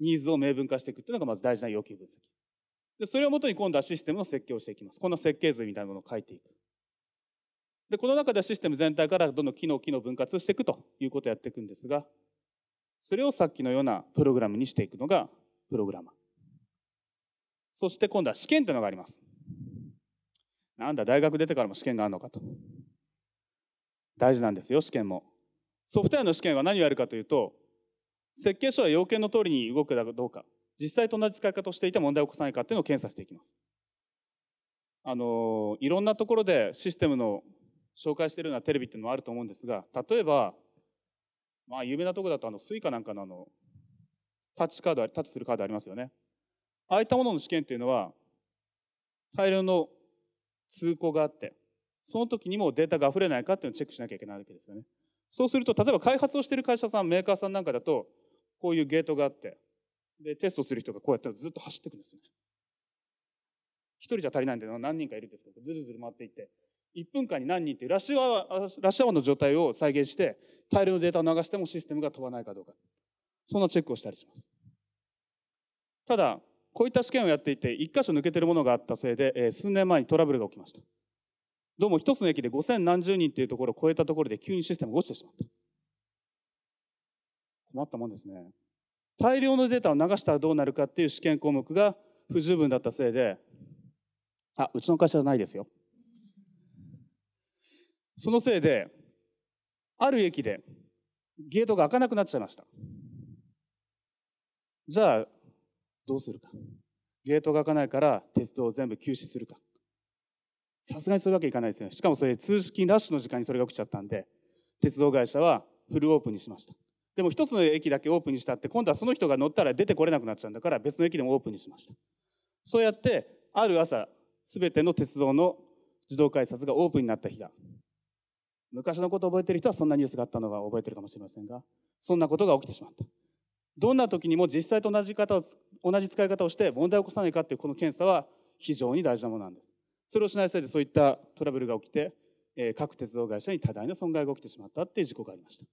ニーズを明文化していくっていうのがまず大事な要求分析でそれをもとに今度はシステムの設計をしていきますこんな設計図みたいなものを書いていくでこの中ではシステム全体からどんどん機能機能分割していくということをやっていくんですがそれをさっきのようなプログラムにしていくのがプログラマーそして今度は試験というのがありますなんだ大学出てからも試験があるのかと大事なんですよ試験もソフトウェアの試験は何をやるかというと設計書は要件の通りに動くかどうか実際と同じ使い方をしていて問題を起こさないかっていうのを検査していきますあのいろんなところでシステムの紹介しているようなテレビっていうのはあると思うんですが例えばまあ有名なとこだとあの Suica なんかのあのタッチカードタッチするカードありますよねああいったものの試験っていうのは大量の通行があってその時にもデータが溢れないかっていうのをチェックしなきゃいけないわけですよね。そうすると、例えば開発をしている会社さん、メーカーさんなんかだと、こういうゲートがあって、で、テストする人がこうやってずっと走っていくんですよね。一人じゃ足りないんで何人かいるんですけど、ずるずる回っていって、1分間に何人っていうラッシュアワー、ラッシュアワーの状態を再現して、大量のデータを流してもシステムが飛ばないかどうか。そんなチェックをしたりします。ただ、こういった試験をやっていて、1箇所抜けてるものがあったせいで、数年前にトラブルが起きました。どうも一つの駅で五千何十人っていうところを超えたところで急にシステムが落ちてしまった。困ったもんですね。大量のデータを流したらどうなるかっていう試験項目が不十分だったせいで、あ、うちの会社じゃないですよ。そのせいで、ある駅でゲートが開かなくなっちゃいました。じゃあ、どうするか。ゲートが開かないから鉄道を全部休止するか。さすがにするわけいかないですよね。しかもそれ通勤ラッシュの時間にそれが起きちゃったんで、鉄道会社はフルオープンにしました。でも一つの駅だけオープンにしたって、今度はその人が乗ったら出てこれなくなっちゃうんだから別の駅でもオープンにしました。そうやって、ある朝、すべての鉄道の自動改札がオープンになった日が、昔のことを覚えてる人はそんなニュースがあったのが覚えてるかもしれませんが、そんなことが起きてしまった。どんな時にも実際と同じ方を同じ使い方をして問題を起こさないかっていうこの検査は非常に大事なものなんです。それをしないせいでそういったトラブルが起きて、え各鉄道会社に多大な損害が起きてしまったっていう事故がありました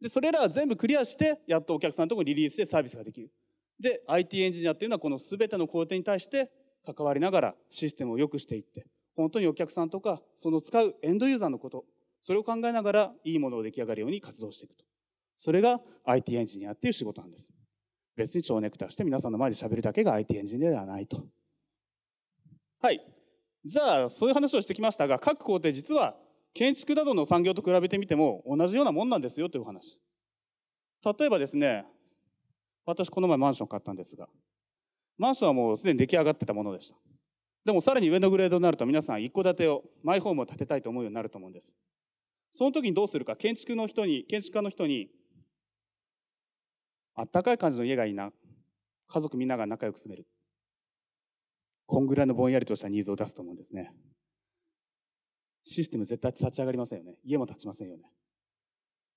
でそれらは全部クリアしてやっとお客さんのところにリリースでサービスができるで IT エンジニアっていうのはこの全ての工程に対して関わりながらシステムを良くしていって本当にお客さんとかその使うエンドユーザーのことそれを考えながらいいものを出来上がるように活動していくとそれが IT エンジニアっていう仕事なんです別に蝶ネクタイして皆さんの前で喋るだけが IT エンジニアではないとはい。じゃあ、そういう話をしてきましたが、各工程実は建築などの産業と比べてみても同じようなもんなんですよという話。例えばですね、私この前マンション買ったんですが、マンションはもうすでに出来上がってたものでした。でもさらに上のグレードになると皆さん一戸建てを、マイホームを建てたいと思うようになると思うんです。その時にどうするか、建築の人に、建築家の人に、あったかい感じの家がいいな。家族みんなが仲良く住める。こんぐらいのぼんやりとしたニーズを出すと思うんですね。システム絶対立ち上がりませんよね。家も立ちませんよね。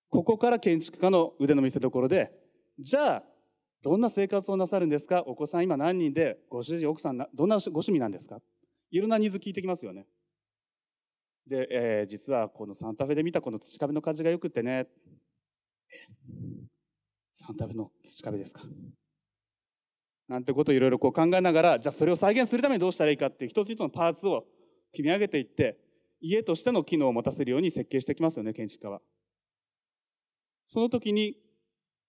ここから建築家の腕の見せ所で、じゃあ、どんな生活をなさるんですかお子さん今何人で、ご主人、奥さん、どんなご趣味なんですかいろんなニーズ聞いてきますよね。で、えー、実はこのサンタフェで見たこの土壁の感じがよくってね。サンタフェの土壁ですかなんてことをいろいろこう考えながらじゃあそれを再現するためにどうしたらいいかっていう一つ一つのパーツを組み上げていって家としての機能を持たせるように設計してきますよね建築家は。その時に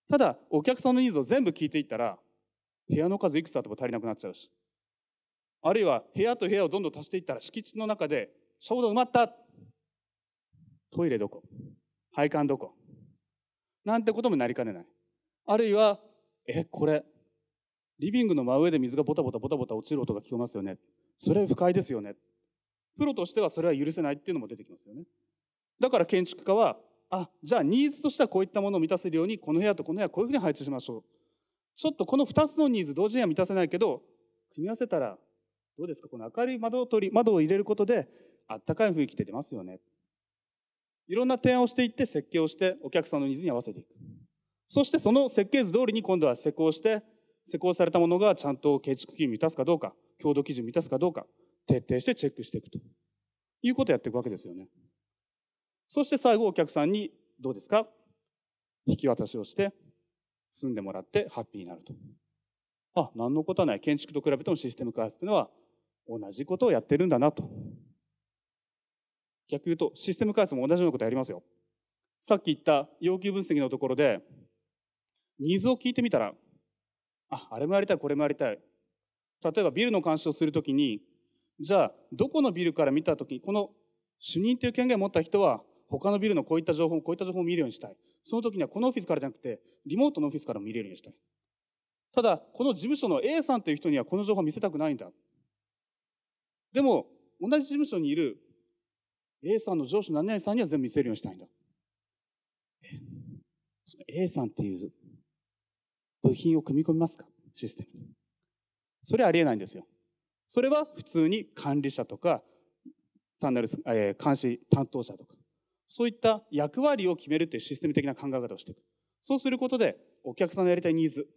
ただお客さんのニーズを全部聞いていったら部屋の数いくつあっても足りなくなっちゃうしあるいは部屋と部屋をどんどん足していったら敷地の中でちょうど埋まったトイレどこ配管どこなんてこともなりかねないあるいはえこれリビングの真上で水がボタボタボタボタ落ちる音が聞こえますよね。それ不快ですよね。プロとしてはそれは許せないっていうのも出てきますよね。だから建築家は、あ、じゃあニーズとしてはこういったものを満たせるように、この部屋とこの部屋こういうふうに配置しましょう。ちょっとこの2つのニーズ同時には満たせないけど、組み合わせたら、どうですかこの明るい窓を取り、窓を入れることで、あったかい雰囲気って出ますよね。いろんな提案をしていって設計をしてお客さんのニーズに合わせていく。そしてその設計図通りに今度は施工して施工されたものがちゃんと建築基準を満たすかどうか、強度基準を満たすかどうか、徹底してチェックしていくということをやっていくわけですよね。そして最後、お客さんにどうですか引き渡しをして、住んでもらってハッピーになると。あ、何のことはない。建築と比べてもシステム開発というのは同じことをやってるんだなと。逆言うと、システム開発も同じようなことやりますよ。さっき言った要求分析のところで、ニーズを聞いてみたら、ああれもやりたいこれもやりたい例えばビルの監視をするときにじゃあどこのビルから見たときにこの主任という権限を持った人は他のビルのこういった情報こういった情報を見るようにしたいその時にはこのオフィスからじゃなくてリモートのオフィスからも見れるようにしたいただこの事務所の A さんという人にはこの情報を見せたくないんだでも同じ事務所にいる A さんの上司何々さんには全部見せるようにしたいんだ A さんっていう部品を組み込みますかシステムに。それはありえないんですよ。それは普通に管理者とか、単なる、え監視担当者とか、そういった役割を決めるというシステム的な考え方をしていく。そうすることで、お客さんのやりたいニーズ。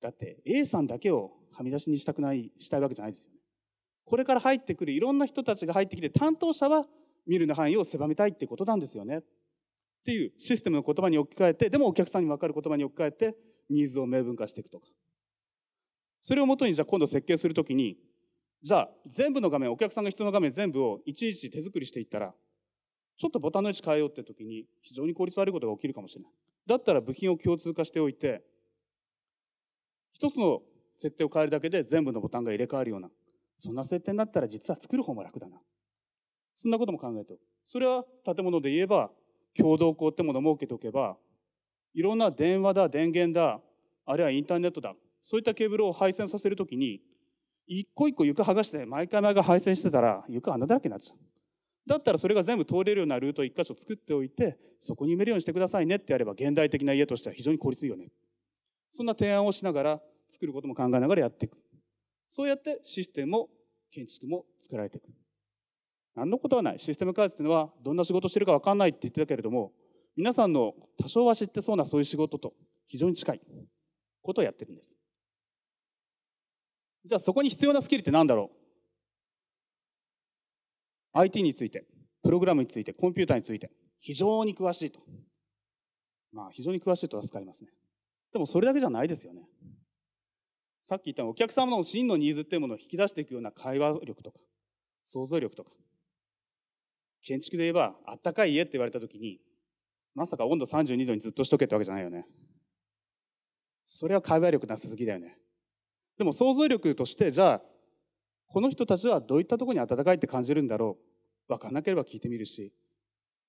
だって A さんだけをはみ出しにしたくない、したいわけじゃないですよね。これから入ってくるいろんな人たちが入ってきて、担当者は見るの範囲を狭めたいってことなんですよね。っていうシステムの言葉に置き換えてでもお客さんに分かる言葉に置き換えてニーズを明文化していくとかそれをもとにじゃあ今度設計するときにじゃあ全部の画面お客さんが必要な画面全部をいちいち手作りしていったらちょっとボタンの位置変えようって時に非常に効率悪いことが起きるかもしれないだったら部品を共通化しておいて一つの設定を変えるだけで全部のボタンが入れ替わるようなそんな設定になったら実は作る方も楽だなそんなことも考えておくそれは建物で言えば共同校ってものを設けておけばいろんな電話だ電源だあるいはインターネットだそういったケーブルを配線させるときに一個一個床剥がして毎回毎回配線してたら床穴だらけになっちゃう。だったらそれが全部通れるようなルートを1箇所作っておいてそこに埋めるようにしてくださいねってやれば現代的な家としては非常に効率いいよねそんな提案をしながら作ることも考えながらやっていくそうやってシステムも建築も作られていく何のことはないシステム開発っていうのはどんな仕事してるか分かんないって言ってたけれども皆さんの多少は知ってそうなそういう仕事と非常に近いことをやってるんですじゃあそこに必要なスキルって何だろう IT についてプログラムについてコンピューターについて非常に詳しいとまあ非常に詳しいと助かりますねでもそれだけじゃないですよねさっき言ったお客様の真のニーズっていうものを引き出していくような会話力とか想像力とか建築で言えば、あったかい家って言われたときに、まさか温度32度にずっとしとけってわけじゃないよね。それは会話力なさすぎだよね。でも想像力として、じゃあ、この人たちはどういったところに暖かいって感じるんだろう。分からなければ聞いてみるし、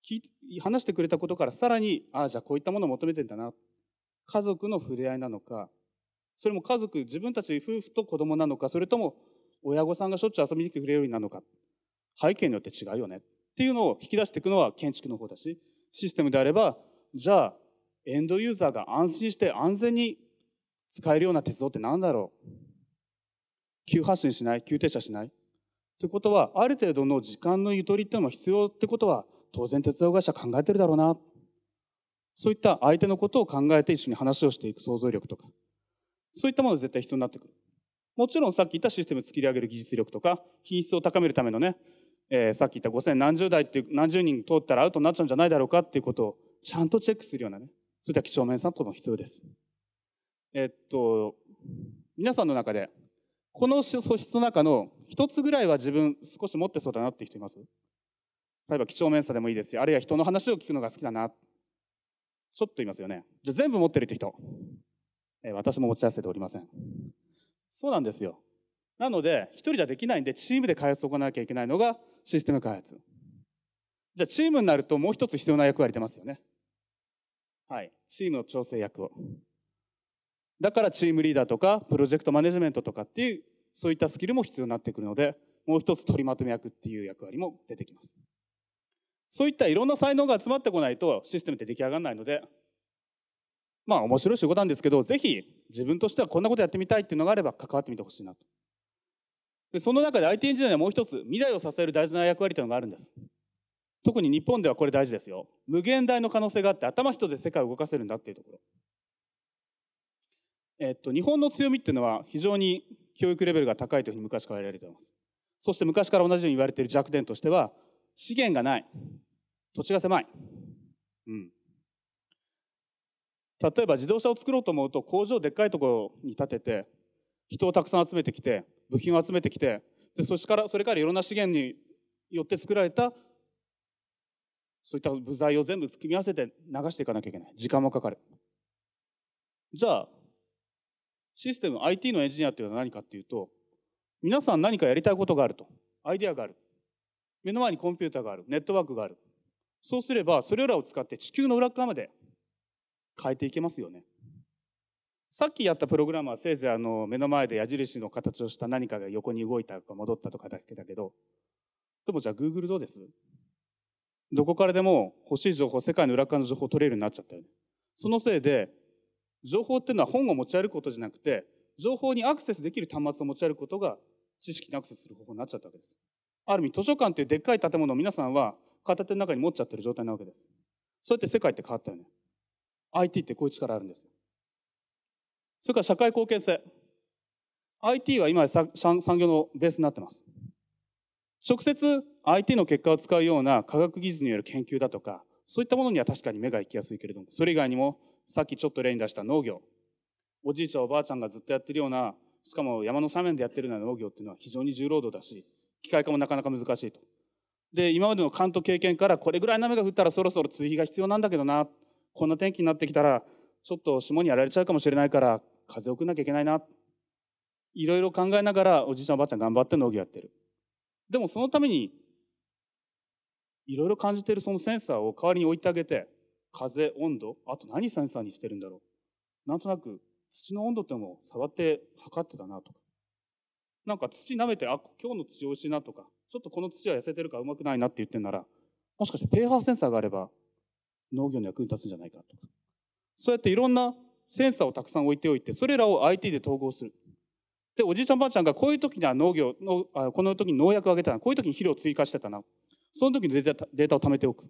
聞話してくれたことからさらに、ああ、じゃあこういったものを求めてんだな。家族の触れ合いなのか、それも家族、自分たち夫婦と子供なのか、それとも親御さんがしょっちゅう遊びに来てくれるようになるのか、背景によって違うよね。っていうのを引き出していくのは建築の方だしシステムであればじゃあエンドユーザーが安心して安全に使えるような鉄道って何だろう急発進しない急停車しないということはある程度の時間のゆとりっていうのも必要ってことは当然鉄道会社考えてるだろうなそういった相手のことを考えて一緒に話をしていく想像力とかそういったもの絶対必要になってくるもちろんさっき言ったシステムを作り上げる技術力とか品質を高めるためのねえー、さっき言った5,000何十代っていう何十人通ったらアウトになっちゃうんじゃないだろうかっていうことをちゃんとチェックするようなねそういった几帳面さとも必要です。えっと皆さんの中でこの素質の中の一つぐらいは自分少し持ってそうだなっていう人います例えば几帳面さでもいいですよあるいは人の話を聞くのが好きだなちょっといますよねじゃあ全部持ってるって人、えー、私も持ち合わせておりませんそうなんですよなので一人じゃできないんでチームで開発を行わなきゃいけないのがシステム開発。じゃあチームになるともう一つ必要な役割出ますよね。はい。チームの調整役を。だからチームリーダーとかプロジェクトマネジメントとかっていうそういったスキルも必要になってくるのでもう一つ取りまとめ役っていう役割も出てきます。そういったいろんな才能が集まってこないとシステムって出来上がらないのでまあ面白い仕事なんですけどぜひ自分としてはこんなことやってみたいっていうのがあれば関わってみてほしいなと。でその中で IT エンジニアにはもう一つ未来を支える大事な役割というのがあるんです特に日本ではこれ大事ですよ無限大の可能性があって頭一つで世界を動かせるんだっていうところえっと日本の強みっていうのは非常に教育レベルが高いというふうに昔から言われていますそして昔から同じように言われている弱点としては資源がない土地が狭い、うん、例えば自動車を作ろうと思うと工場でっかいところに建てて人をたくさん集めてきて部品を集めてきてでそしからそれからいろんな資源によって作られたそういった部材を全部組み合わせて流していかなきゃいけない時間もかかるじゃあシステム IT のエンジニアっていうのは何かっていうと皆さん何かやりたいことがあるとアイデアがある目の前にコンピューターがあるネットワークがあるそうすればそれらを使って地球の裏側まで変えていけますよねさっきやったプログラムはせいぜいあの目の前で矢印の形をした何かが横に動いたとか戻ったとかだけだけどでもじゃあ Google どうですどこからでも欲しい情報世界の裏側の情報を取れるようになっちゃったよねそのせいで情報っていうのは本を持ち歩くことじゃなくて情報にアクセスできる端末を持ち歩くことが知識にアクセスする方法になっちゃったわけですある意味図書館ていうでっかい建物を皆さんは片手の中に持っちゃってる状態なわけですそうやって世界って変わったよね IT ってこういう力あるんですよそれから社会貢献性。IT は今産業のベースになってます。直接 IT の結果を使うような科学技術による研究だとか、そういったものには確かに目が行きやすいけれども、それ以外にも、さっきちょっと例に出した農業。おじいちゃんおばあちゃんがずっとやってるような、しかも山の斜面でやってるような農業っていうのは非常に重労働だし、機械化もなかなか難しいと。で、今までの関東経験から、これぐらいの雨が降ったらそろそろ追肥が必要なんだけどな、こんな天気になってきたら、ちょっと霜にやられちゃうかもしれないから、風邪をくなきゃいけないないろいろ考えながらおじいちゃんおばあちゃん頑張って農業やってるでもそのためにいろいろ感じてるそのセンサーを代わりに置いてあげて風温度あと何センサーにしてるんだろうなんとなく土の温度っても触って測ってたなとかなんか土舐めてあ今日の土おいしいなとかちょっとこの土は痩せてるからうまくないなって言ってんならもしかして pH センサーがあれば農業の役に立つんじゃないかとかそうやっていろんなセンサーをたくさん置いておいてそれらを IT で統合するでおじいちゃんばあちゃんがこういう時には農業のあこの時に農薬をあげたなこういう時に肥料を追加してたなその時のデータデータを貯めておく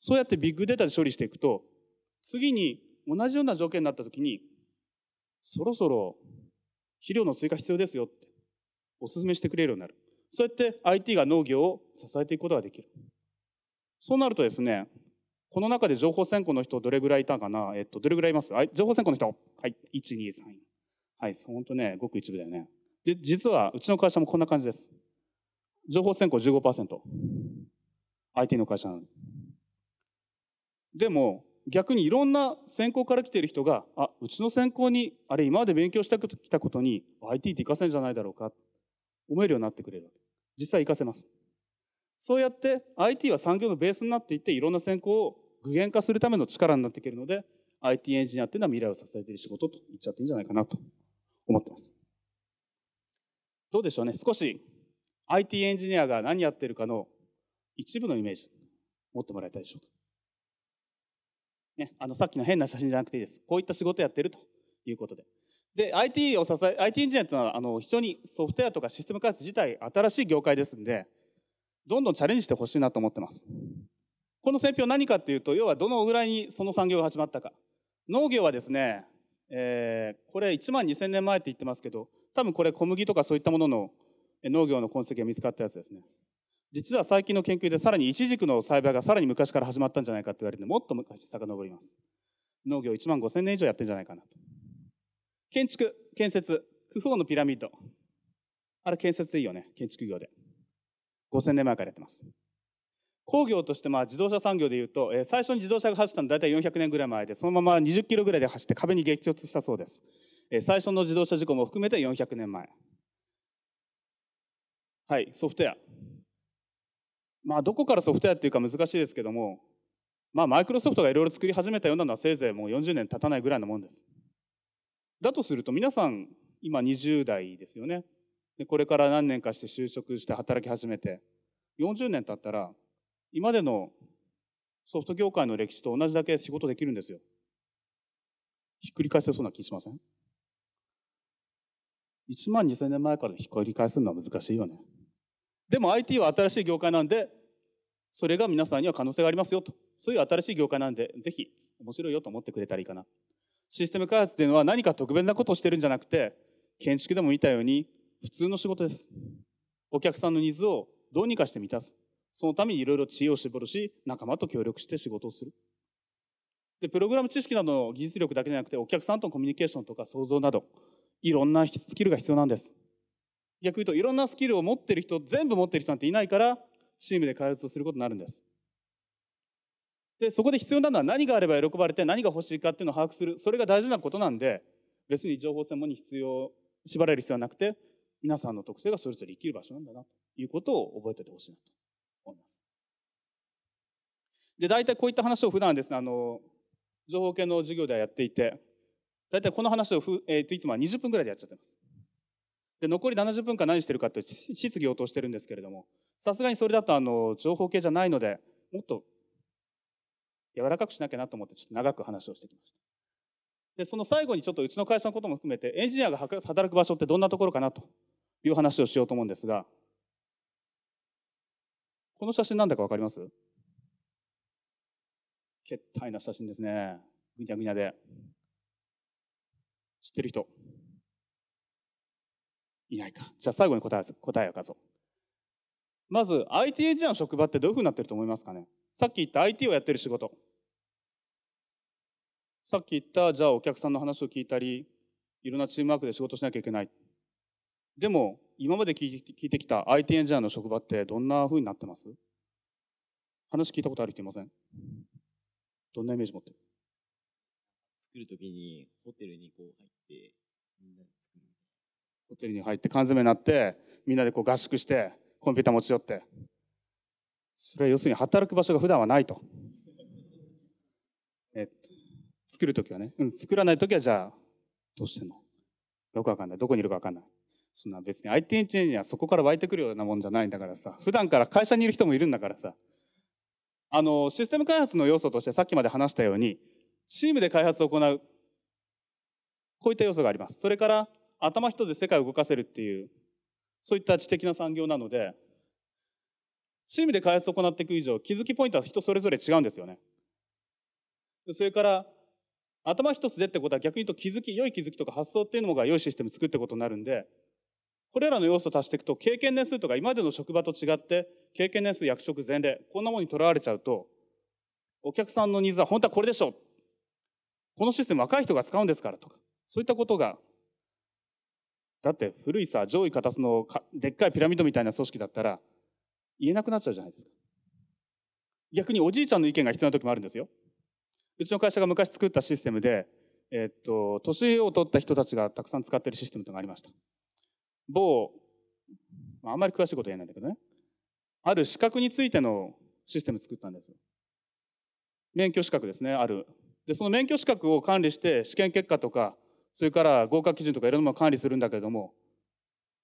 そうやってビッグデータで処理していくと次に同じような条件になった時にそろそろ肥料の追加必要ですよってお勧めしてくれるようになるそうやって IT が農業を支えていくことができるそうなるとですねこの中で情報選考の人どれぐらいいたかなえっと、どれぐらいいます情報選考の人はい、1、2、3。はい、う、本当ね、ごく一部だよね。で、実はうちの会社もこんな感じです。情報選考15%。IT の会社なでも、逆にいろんな専攻から来ている人が、あ、うちの専攻に、あれ今まで勉強してきたことに IT って活かせるんじゃないだろうか、思えるようになってくれるわけ。実際活かせます。そうやって IT は産業のベースになっていって、いろんな専攻を具現化するための力になっていけるので IT エンジニアっていうのは未来を支えている仕事と言っちゃっていいんじゃないかなと思ってますどうでしょうね少し IT エンジニアが何やってるかの一部のイメージ持ってもらいたいでしょうか、ね、あのさっきの変な写真じゃなくていいですこういった仕事やってるということでで IT を支え IT エンジニアというのはあの非常にソフトウェアとかシステム開発自体新しい業界ですんでどんどんチャレンジしてほしいなと思ってますこの戦評何かっていうと要はどのぐらいにその産業が始まったか農業はですね、えー、これ1万2,000年前って言ってますけど多分これ小麦とかそういったものの農業の痕跡が見つかったやつですね実は最近の研究でさらにイチジクの栽培がさらに昔から始まったんじゃないかって言われてもっと昔遡ります農業1万5000年以上やってんじゃないかなと建築建設クフ王のピラミッドあれ建設いいよね建築業で5000年前からやってます工業としてまあ自動車産業でいうと、えー、最初に自動車が走ったのは大体400年ぐらい前でそのまま20キロぐらいで走って壁に激突したそうです、えー、最初の自動車事故も含めて400年前はいソフトウェアまあどこからソフトウェアっていうか難しいですけどもまあマイクロソフトがいろいろ作り始めたようなのはせいぜいもう40年経たないぐらいのもんですだとすると皆さん今20代ですよねでこれから何年かして就職して働き始めて40年経ったら今までのソフト業界の歴史と同じだけ仕事できるんですよ。ひっくり返せそうな気しません ?1 万2000年前からひっくり返すのは難しいよね。でも IT は新しい業界なんで、それが皆さんには可能性がありますよと。そういう新しい業界なんで、ぜひ面白いよと思ってくれたらいいかな。システム開発っていうのは何か特別なことをしてるんじゃなくて、建築でも見たように、普通の仕事です。お客さんのニーズをどうにかして満たす。そのためにいろいろ知恵を絞るし、仲間と協力して仕事をする。で、プログラム知識などの技術力だけじゃなくて、お客さんとのコミュニケーションとか想像など、いろんなスキルが必要なんです。逆に言うと、いろんなスキルを持ってる人、全部持ってる人なんていないから、チームで開発をすることになるんです。で、そこで必要なのは何があれば喜ばれて何が欲しいかっていうのを把握する。それが大事なことなんで、別に情報専門に必要、縛られる必要はなくて、皆さんの特性がそれぞれ生きる場所なんだなということを覚えててほしいなと。思います。で大体こういった話を普段ですねあの情報系の授業ではやっていて大体この話をふ、えー、といつもは20分ぐらいでやっちゃってます。で残り70分間何してるかってう質疑応答してるんですけれどもさすがにそれだとあの情報系じゃないのでもっと柔らかくしなきゃなと思ってちょっと長く話をしてきました。でその最後にちょっとうちの会社のことも含めてエンジニアが働く場所ってどんなところかなという話をしようと思うんですがこの写真なんだかわかりますけったいな写真ですね。ぐにゃぐにゃで。知ってる人いないか。じゃあ最後に答え答え書かぞ。まず IT エンジニアの職場ってどういうふうになってると思いますかねさっき言った IT をやってる仕事。さっき言った、じゃあお客さんの話を聞いたり、いろんなチームワークで仕事しなきゃいけない。でも、今まで聞いてきた IT エンジニアの職場ってどんな風になってます話聞いたことある人いませんどんなイメージ持ってる作るときにホテルにこう入ってみんなで作るホテルに入って缶詰になってみんなでこう合宿してコンピューター持ち寄ってそれは要するに働く場所が普段はないとえっと作るときはね、うん、作らないときはじゃあどうしてんのよくわかんないどこにいるかわかんないそんな別に IT エンジニアそこから湧いてくるようなもんじゃないんだからさ普段から会社にいる人もいるんだからさあのシステム開発の要素としてさっきまで話したようにチームで開発を行うこういった要素がありますそれから頭一つで世界を動かせるっていうそういった知的な産業なのでチームで開発を行っていく以上気づきポイントは人それぞれ違うんですよねそれから頭一つでってことは逆に言うと気づき良い気づきとか発想っていうのが良いシステム作ってことになるんでこれらの要素を足していくと経験年数とか今までの職場と違って経験年数役職前例こんなものにとらわれちゃうとお客さんのニーズは本当はこれでしょこのシステム若い人が使うんですからとかそういったことがだって古いさ上位片数のでっかいピラミッドみたいな組織だったら言えなくなっちゃうじゃないですか逆におじいちゃんの意見が必要な時もあるんですようちの会社が昔作ったシステムで、えっと、年を取った人たちがたくさん使ってるシステムといがありました某、あ、んまり詳しいこと言えないんだけどね、ある資格についてのシステム作ったんです。免許資格ですね、ある。で、その免許資格を管理して、試験結果とか、それから合格基準とかいろんなものを管理するんだけれども、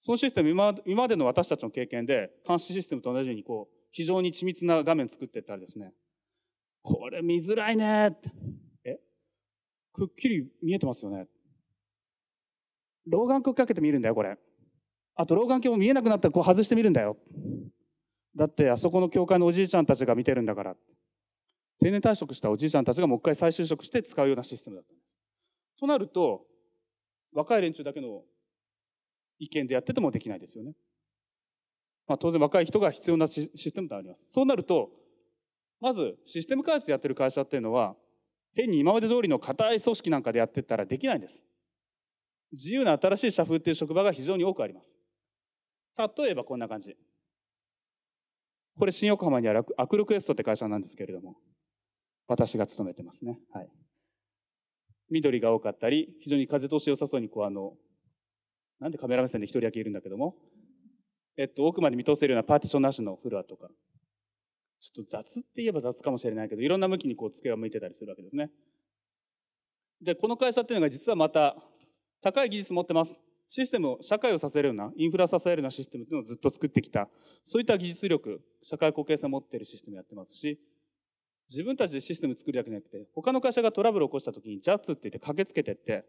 そのシステム今、までの私たちの経験で、監視システムと同じように、こう、非常に緻密な画面作っていったらですね、これ見づらいねって。えくっきり見えてますよね。老眼鏡かけて見るんだよ、これ。あと老眼鏡も見えなくなったらこう外してみるんだよだってあそこの教会のおじいちゃんたちが見てるんだから定年退職したおじいちゃんたちがもう一回再就職して使うようなシステムだったんですとなると若い連中だけの意見でやっててもできないですよね、まあ、当然若い人が必要なシステムとありますそうなるとまずシステム開発やってる会社っていうのは変に今まで通りの固い組織なんかでやってったらできないんです自由な新しい社風っていう職場が非常に多くあります例えばこんな感じ。これ新横浜にあるアクルクエストって会社なんですけれども、私が勤めてますね。はい。緑が多かったり、非常に風通し良さそうに、こうあの、なんでカメラ目線で一人だけいるんだけども、えっと、奥まで見通せるようなパーティションなしのフロアとか、ちょっと雑って言えば雑かもしれないけど、いろんな向きにこう机が向いてたりするわけですね。で、この会社っていうのが実はまた、高い技術持ってます。システムを社会を支えるようなインフラを支えるようなシステムっていうのをずっと作ってきたそういった技術力社会貢献性を持っているシステムやってますし自分たちでシステム作るだけじゃなくて他の会社がトラブルを起こした時にジャッツって言って駆けつけてって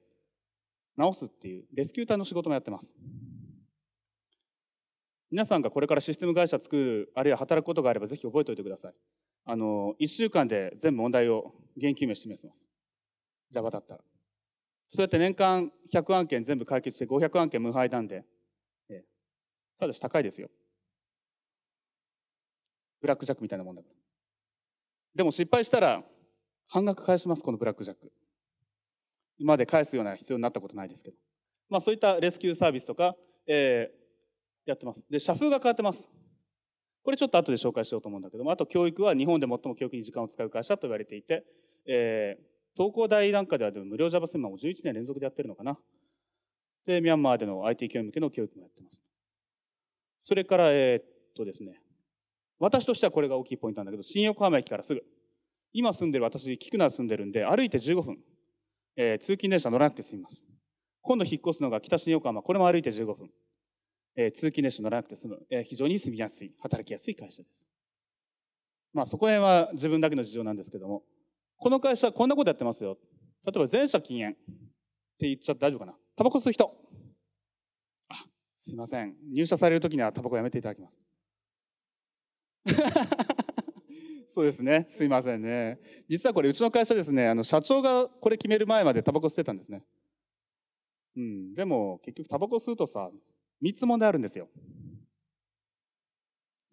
直すっていうレスキュー隊の仕事もやってます皆さんがこれからシステム会社作るあるいは働くことがあればぜひ覚えておいてくださいあの1週間で全部問題を現金を示せます Java だったらそうやって年間100案件全部解決して500案件無敗なんで、ええ、ただし高いですよ。ブラックジャックみたいなもんだから。でも失敗したら半額返します、このブラックジャック。今まで返すような必要になったことないですけど。まあそういったレスキューサービスとか、えー、やってます。で、社風が変わってます。これちょっと後で紹介しようと思うんだけども、あと教育は日本で最も教育に時間を使う会社と言われていて、えー、東工大なんかではでも無料 Java セミナも11年連続でやってるのかな。で、ミャンマーでの IT 教員向けの教育もやってます。それから、えー、っとですね、私としてはこれが大きいポイントなんだけど、新横浜駅からすぐ。今住んでる私、菊名住んでるんで、歩いて15分、えー、通勤電車乗らなくて済みます。今度引っ越すのが北新横浜、これも歩いて15分。えー、通勤電車乗らなくて済む、えー、非常に住みやすい、働きやすい会社です。まあそこら辺は自分だけの事情なんですけども、この会社こんなことやってますよ。例えば全社禁煙って言っちゃって大丈夫かな。タバコ吸う人。あ、すいません。入社されるときにはタバコやめていただきます。そうですね。すいませんね。実はこれ、うちの会社ですね、あの社長がこれ決める前までタバコ吸ってたんですね。うん。でも、結局タバコ吸うとさ、3つ問題あるんですよ。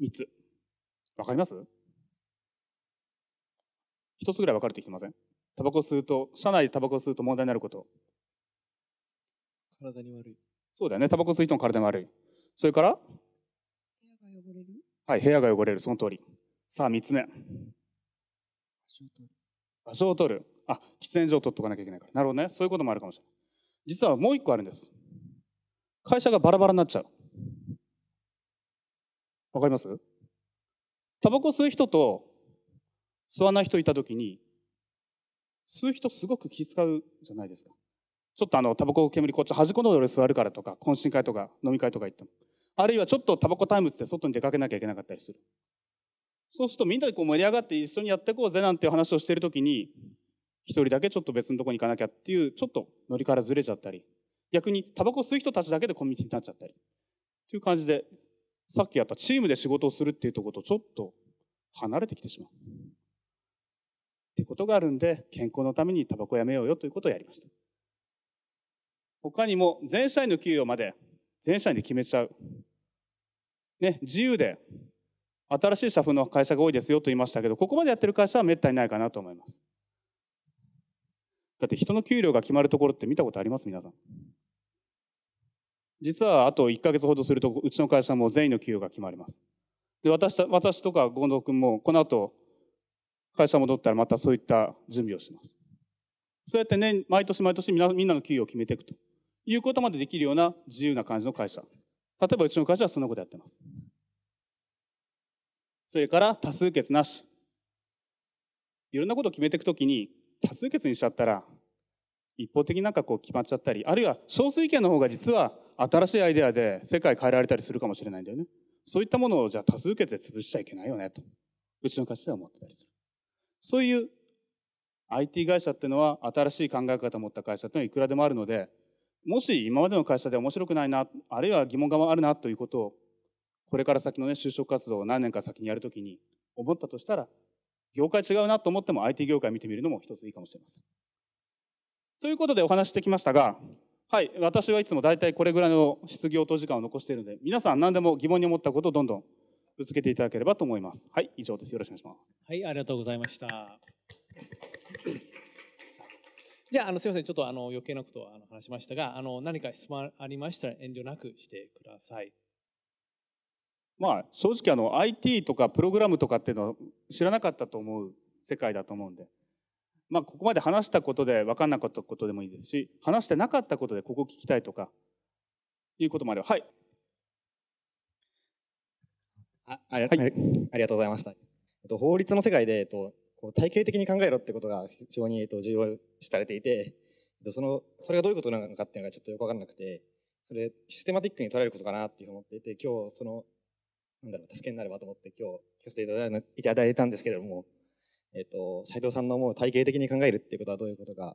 3つ。わかります一つぐらい分かるといけませんタバコ吸うと、車内でタバコ吸うと問題になること。体に悪い。そうだよね。タバコ吸う人も体に悪い。それから部屋が汚れるはい、部屋が汚れる。その通り。さあ、三つ目。場所を取る。場所を取る。あ、喫煙所を取っておかなきゃいけないから。なるほどね。そういうこともあるかもしれない。実はもう一個あるんです。会社がバラバラになっちゃう。わかりますタバコ吸う人と吸わない人いた時に、吸う人すごく気使うじゃないですか。ちょっとあの、タバコ煙こっち端っこの俺座るからとか、懇親会とか飲み会とか行っても。あるいはちょっとタバコタイムって外に出かけなきゃいけなかったりする。そうするとみんなでこう盛り上がって一緒にやっていこうぜなんていう話をしてるときに、一人だけちょっと別のとこに行かなきゃっていう、ちょっと乗りからずれちゃったり、逆にタバコ吸う人たちだけでコミュニティになっちゃったり、という感じで、さっきやったチームで仕事をするっていうところとちょっと離れてきてしまう。いうことがあるんで、健康のためにタバコやめようよということをやりました。他にも、全社員の給与まで全社員で決めちゃう。ね、自由で、新しい社風の会社が多いですよと言いましたけど、ここまでやってる会社はめったにないかなと思います。だって人の給料が決まるところって見たことあります皆さん。実はあと1か月ほどすると、うちの会社も全員の給与が決まります。で私私とか権藤君もこの後会社戻ったらまたそういった準備をします。そうやってね、毎年毎年みんなみんなの給与を決めていくということまでできるような自由な感じの会社。例えばうちの会社はそんなことやってます。それから多数決なし。いろんなことを決めていくときに多数決にしちゃったら一方的になんかこう決まっちゃったり、あるいは少数意見の方が実は新しいアイデアで世界変えられたりするかもしれないんだよね。そういったものをじゃあ多数決で潰しちゃいけないよねと、うちの会社では思ってたりする。そういう IT 会社っていうのは新しい考え方を持った会社っていうのはいくらでもあるのでもし今までの会社で面白くないなあるいは疑問があるなということをこれから先のね就職活動を何年か先にやるときに思ったとしたら業界違うなと思っても IT 業界見てみるのも一ついいかもしれません。ということでお話してきましたがはい私はいつも大体これぐらいの失業と時間を残しているので皆さん何でも疑問に思ったことをどんどんぶつけていただければと思います。はい、以上です。よろしくお願いします。はい、ありがとうございました。じゃあ、あの、すみません。ちょっと、あの、余計なことを、あの、話しましたが、あの、何か質問ありましたら、遠慮なくしてください。まあ、正直、あの、IT とかプログラムとかっていうのは知らなかったと思う世界だと思うんで、まあ、ここまで話したことで分かんなかったことでもいいですし、話してなかったことでここ聞きたいとか、いうこともあれば、はい、ああはい、ありがとうございました。えっと、法律の世界で、えっと、体系的に考えろってことが非常に、重要視されていて、えっと、そのそれがどういうことなのかっていうのがちょっとよく分かんなくてそれシステマティックに捉えることかなっていうふうに思っていて今日そのなんだろう助けになればと思って今日聞かせていただいたんですけれども、えっと、斉藤さんのもう体系的に考えるっていうことはどういうことがよ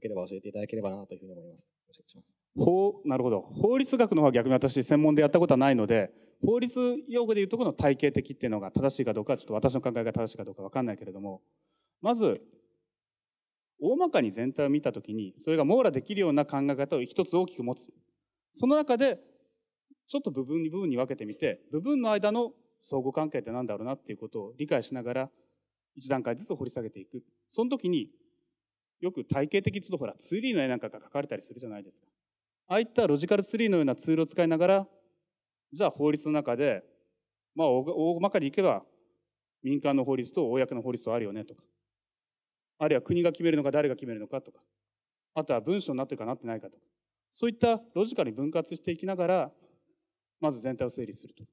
ければ教えていただければなというふうに思います。ます法なるほど法律学の方は逆に私専門でやったことはないので法律用語でいうとこの体系的っていうのが正しいかどうかちょっと私の考えが正しいかどうか分かんないけれどもまず大まかに全体を見たときにそれが網羅できるような考え方を一つ大きく持つその中でちょっと部分に部分に分けてみて部分の間の相互関係って何だろうなっていうことを理解しながら一段階ずつ掘り下げていくその時によく体系的都度ほらリーの絵なんかが描かれたりするじゃないですかああいったロジカルツリーのようなツールを使いながらじゃあ法律の中で、まあ大まかにいけば民間の法律と公の法律とあるよねとか、あるいは国が決めるのか誰が決めるのかとか、あとは文書になってるかなってないかとか、そういったロジカルに分割していきながら、まず全体を整理すると。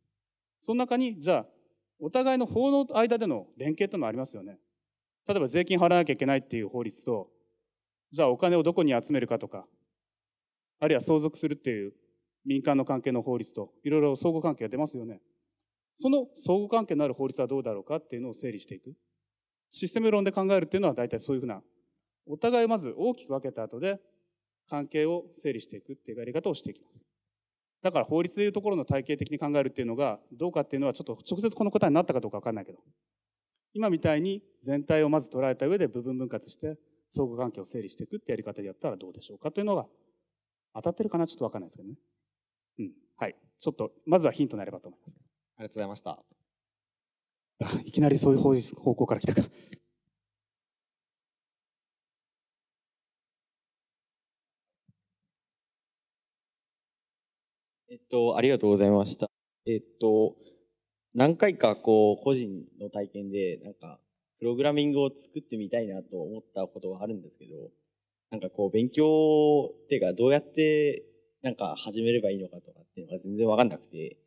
その中に、じゃあ、お互いの法の間での連携というのもありますよね。例えば税金払わなきゃいけないっていう法律と、じゃあお金をどこに集めるかとか、あるいは相続するっていう民間の関係の法律といろいろ相互関係が出ますよね。その相互関係のある法律はどうだろうかっていうのを整理していく。システム論で考えるっていうのは大体そういうふうな、お互いまず大きく分けた後で関係を整理していくっていうやり方をしていきます。だから法律でいうところの体系的に考えるっていうのがどうかっていうのはちょっと直接この答えになったかどうか分かんないけど、今みたいに全体をまず捉えた上で部分分割して相互関係を整理していくってやり方でやったらどうでしょうかというのが当たってるかなちょっと分かんないですけどね。うん、はい。ちょっと、まずはヒントになればと思います。ありがとうございました。あいきなりそういう方向から来たか。えっと、ありがとうございました。えっと、何回かこう、個人の体験で、なんか、プログラミングを作ってみたいなと思ったことはあるんですけど、なんかこう、勉強っていうか、どうやってなんか始めればいいのかとかっていうのが全然わかんなくて、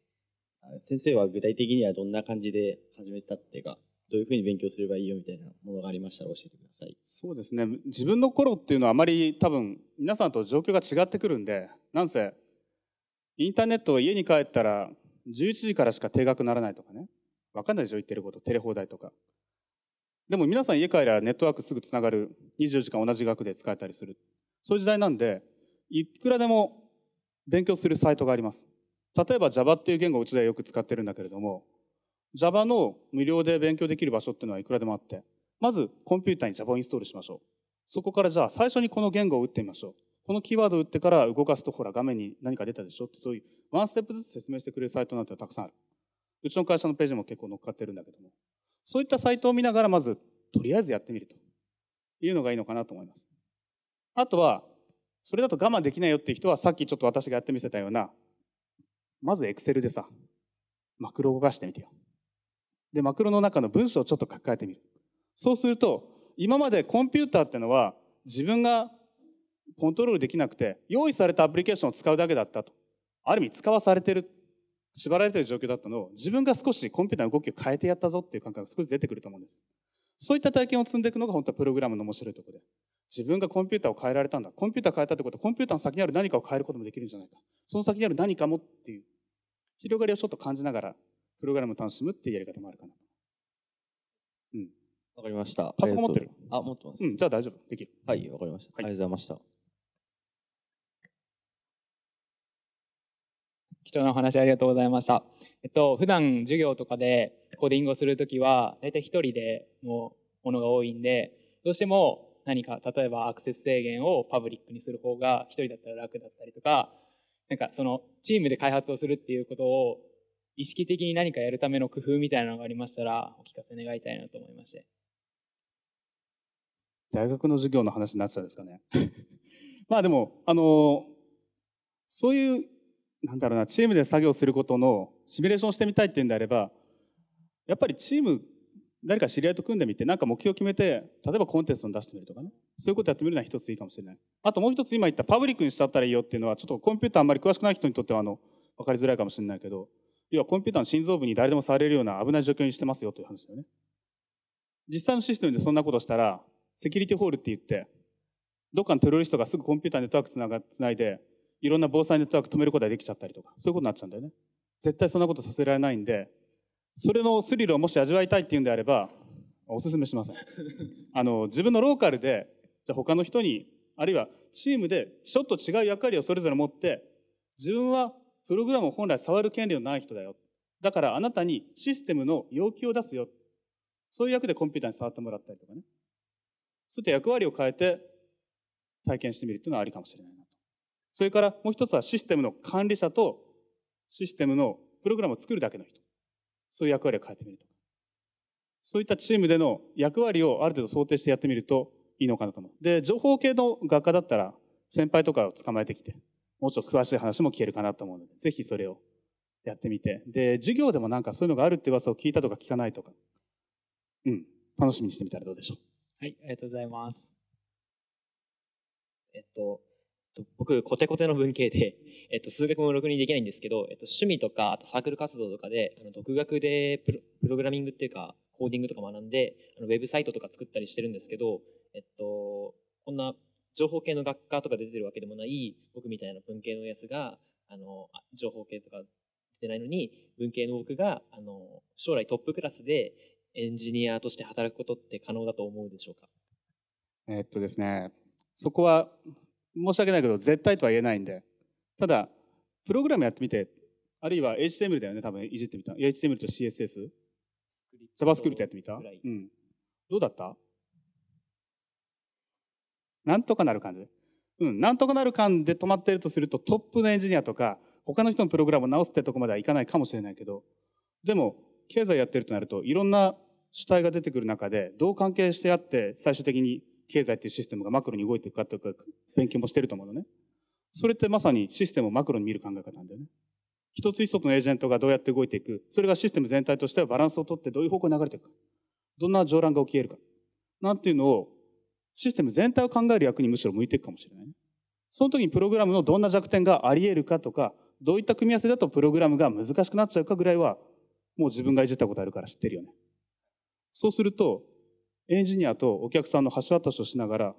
先生は具体的にはどんな感じで始めたっていうか、どういうふうに勉強すればいいよみたいなものがありましたら教えてください。そうですね。自分の頃っていうのはあまり多分皆さんと状況が違ってくるんで、なんせインターネットを家に帰ったら11時からしか定額ならないとかね。わかんないでしょ言ってること、テレ放題とか。でも皆さん家帰りゃネットワークすぐつながる、24時間同じ額で使えたりする。そういう時代なんで、いくらでも勉強するサイトがあります例えば Java っていう言語をうちではよく使ってるんだけれども Java の無料で勉強できる場所っていうのはいくらでもあってまずコンピューターに Java をインストールしましょうそこからじゃあ最初にこの言語を打ってみましょうこのキーワードを打ってから動かすとほら画面に何か出たでしょってそういうワンステップずつ説明してくれるサイトなんてたくさんあるうちの会社のページも結構乗っかってるんだけどもそういったサイトを見ながらまずとりあえずやってみるというのがいいのかなと思いますあとはそれだと我慢できないよっていう人はさっきちょっと私がやってみせたようなまずエクセルでさマクロ動かしてみてよでマクロの中の文章をちょっと書き換えてみるそうすると今までコンピューターってのは自分がコントロールできなくて用意されたアプリケーションを使うだけだったとある意味使わされてる縛られてる状況だったのを自分が少しコンピューターの動きを変えてやったぞっていう感覚が少し出てくると思うんですそういった体験を積んでいくのが本当はプログラムの面白いところで自分がコンピューターを変えられたんだ。コンピューター変えたってことは、コンピューターの先にある何かを変えることもできるんじゃないか。その先にある何かもっていう、広がりをちょっと感じながら、プログラムを楽しむっていうやり方もあるかな。うん。わかりました。パソコン持ってる、えー、あ、持ってます。うん、じゃあ大丈夫。できる。はい、わかりました、はい。ありがとうございました。貴重なお話ありがとうございました。えっと、普段授業とかでコーディングをするときは、大体一人でのものが多いんで、どうしても何か、例えばアクセス制限をパブリックにする方が一人だったら楽だったりとか、なんかそのチームで開発をするっていうことを意識的に何かやるための工夫みたいなのがありましたら、お聞かせ願いたいなと思いまして。大学の授業の話になっちゃうんですかね。まあでも、あの、そういう、なんだろうな、チームで作業することのシミュレーションしてみたいっていうんであれば、やっぱりチーム誰か知り合いと組んでみて、なんか目標を決めて、例えばコンテストに出してみるとかね。そういうことやってみるのは一ついいかもしれない。あともう一つ今言ったパブリックにしちゃったらいいよっていうのは、ちょっとコンピューターあんまり詳しくない人にとっては、あの、わかりづらいかもしれないけど、要はコンピューターの心臓部に誰でも触れるような危ない状況にしてますよという話だよね。実際のシステムでそんなことしたら、セキュリティホールって言って、どっかのテロリストがすぐコンピューターネットワークつながつないで、いろんな防災ネットワーク止めることができちゃったりとか、そういうことになっちゃうんだよね。絶対そんなことさせられないんで、それのスリルをもし味わいたいっていうんであればおすすめしません あの自分のローカルでじゃ他の人にあるいはチームでちょっと違う役割をそれぞれ持って自分はプログラムを本来触る権利のない人だよだからあなたにシステムの要求を出すよそういう役でコンピューターに触ってもらったりとかねそういった役割を変えて体験してみるっていうのはありかもしれないなとそれからもう一つはシステムの管理者とシステムのプログラムを作るだけの人そういう役割を変えてみるとか。そういったチームでの役割をある程度想定してやってみるといいのかなと思う。で、情報系の学科だったら、先輩とかを捕まえてきて、もうちょっと詳しい話も聞けるかなと思うので、ぜひそれをやってみて。で、授業でもなんかそういうのがあるって噂を聞いたとか聞かないとか、うん、楽しみにしてみたらどうでしょう。はい、ありがとうございます。えっと、と、僕、コテコテの文系で、えっと、数学もろくにできないんですけど、えっと、趣味とか、あとサークル活動とかで、あの独学でプロプログラミングっていうか、コーディングとか学んで、あのウェブサイトとか作ったりしてるんですけど、えっと、こんな情報系の学科とか出てるわけでもない、僕みたいな文系のやつが、あの、情報系とか出てないのに、文系の僕が、あの、将来トップクラスでエンジニアとして働くことって可能だと思うでしょうかえっとですね、そこは申し訳ないけど絶対とは言えないんでただプログラムやってみてあるいは HTML だよね多分いじってみた HTML と CSS サバス r i p t やってみた、うん、どうだったなんとかなる感じうん、なんとかなる感で止まってるとするとトップのエンジニアとか他の人のプログラムを直すってとこまではいかないかもしれないけどでも経済やってるとなるといろんな主体が出てくる中でどう関係してあって最終的に経済っていうシステムがマクロに動いていくかとか勉強もしてると思うのね。それってまさにシステムをマクロに見る考え方なんだよね。一つ一つのエージェントがどうやって動いていく。それがシステム全体としてはバランスをとってどういう方向に流れていくか。どんな上乱が起きえるか。なんていうのをシステム全体を考える役にむしろ向いていくかもしれない、ね。その時にプログラムのどんな弱点があり得るかとか、どういった組み合わせだとプログラムが難しくなっちゃうかぐらいは、もう自分がいじったことあるから知ってるよね。そうすると、エンジニアとお客さんの橋渡しをしながら、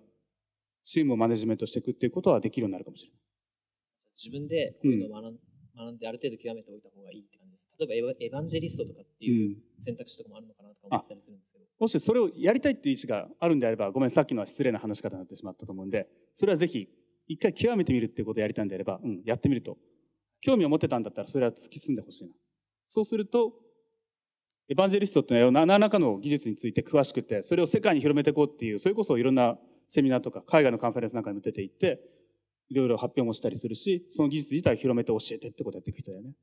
チームをマネジメントしていくっていうことはできるようになるかもしれない。自分でこういうのを学ん,、学んで、ある程度極めておいた方がいいって感じです。例えばエヴァンジェリストとかっていう選択肢とかもあるのかなとか思ったりするんですけど、うん。もしそれをやりたいっていう意思があるんであれば、ごめん、さっきのは失礼な話し方になってしまったと思うんで、それはぜひ、一回極めてみるっていうことをやりたいんであれば、うん、やってみると。興味を持ってたんだったら、それは突き進んでほしいな。そうすると、エヴァンジェリストっていうのは何らかの技術について詳しくてそれを世界に広めていこうっていうそれこそいろんなセミナーとか海外のカンファレンスなんかにも出ていっていろいろ発表もしたりするしその技術自体を広めて教えてってことやっていく人だよね、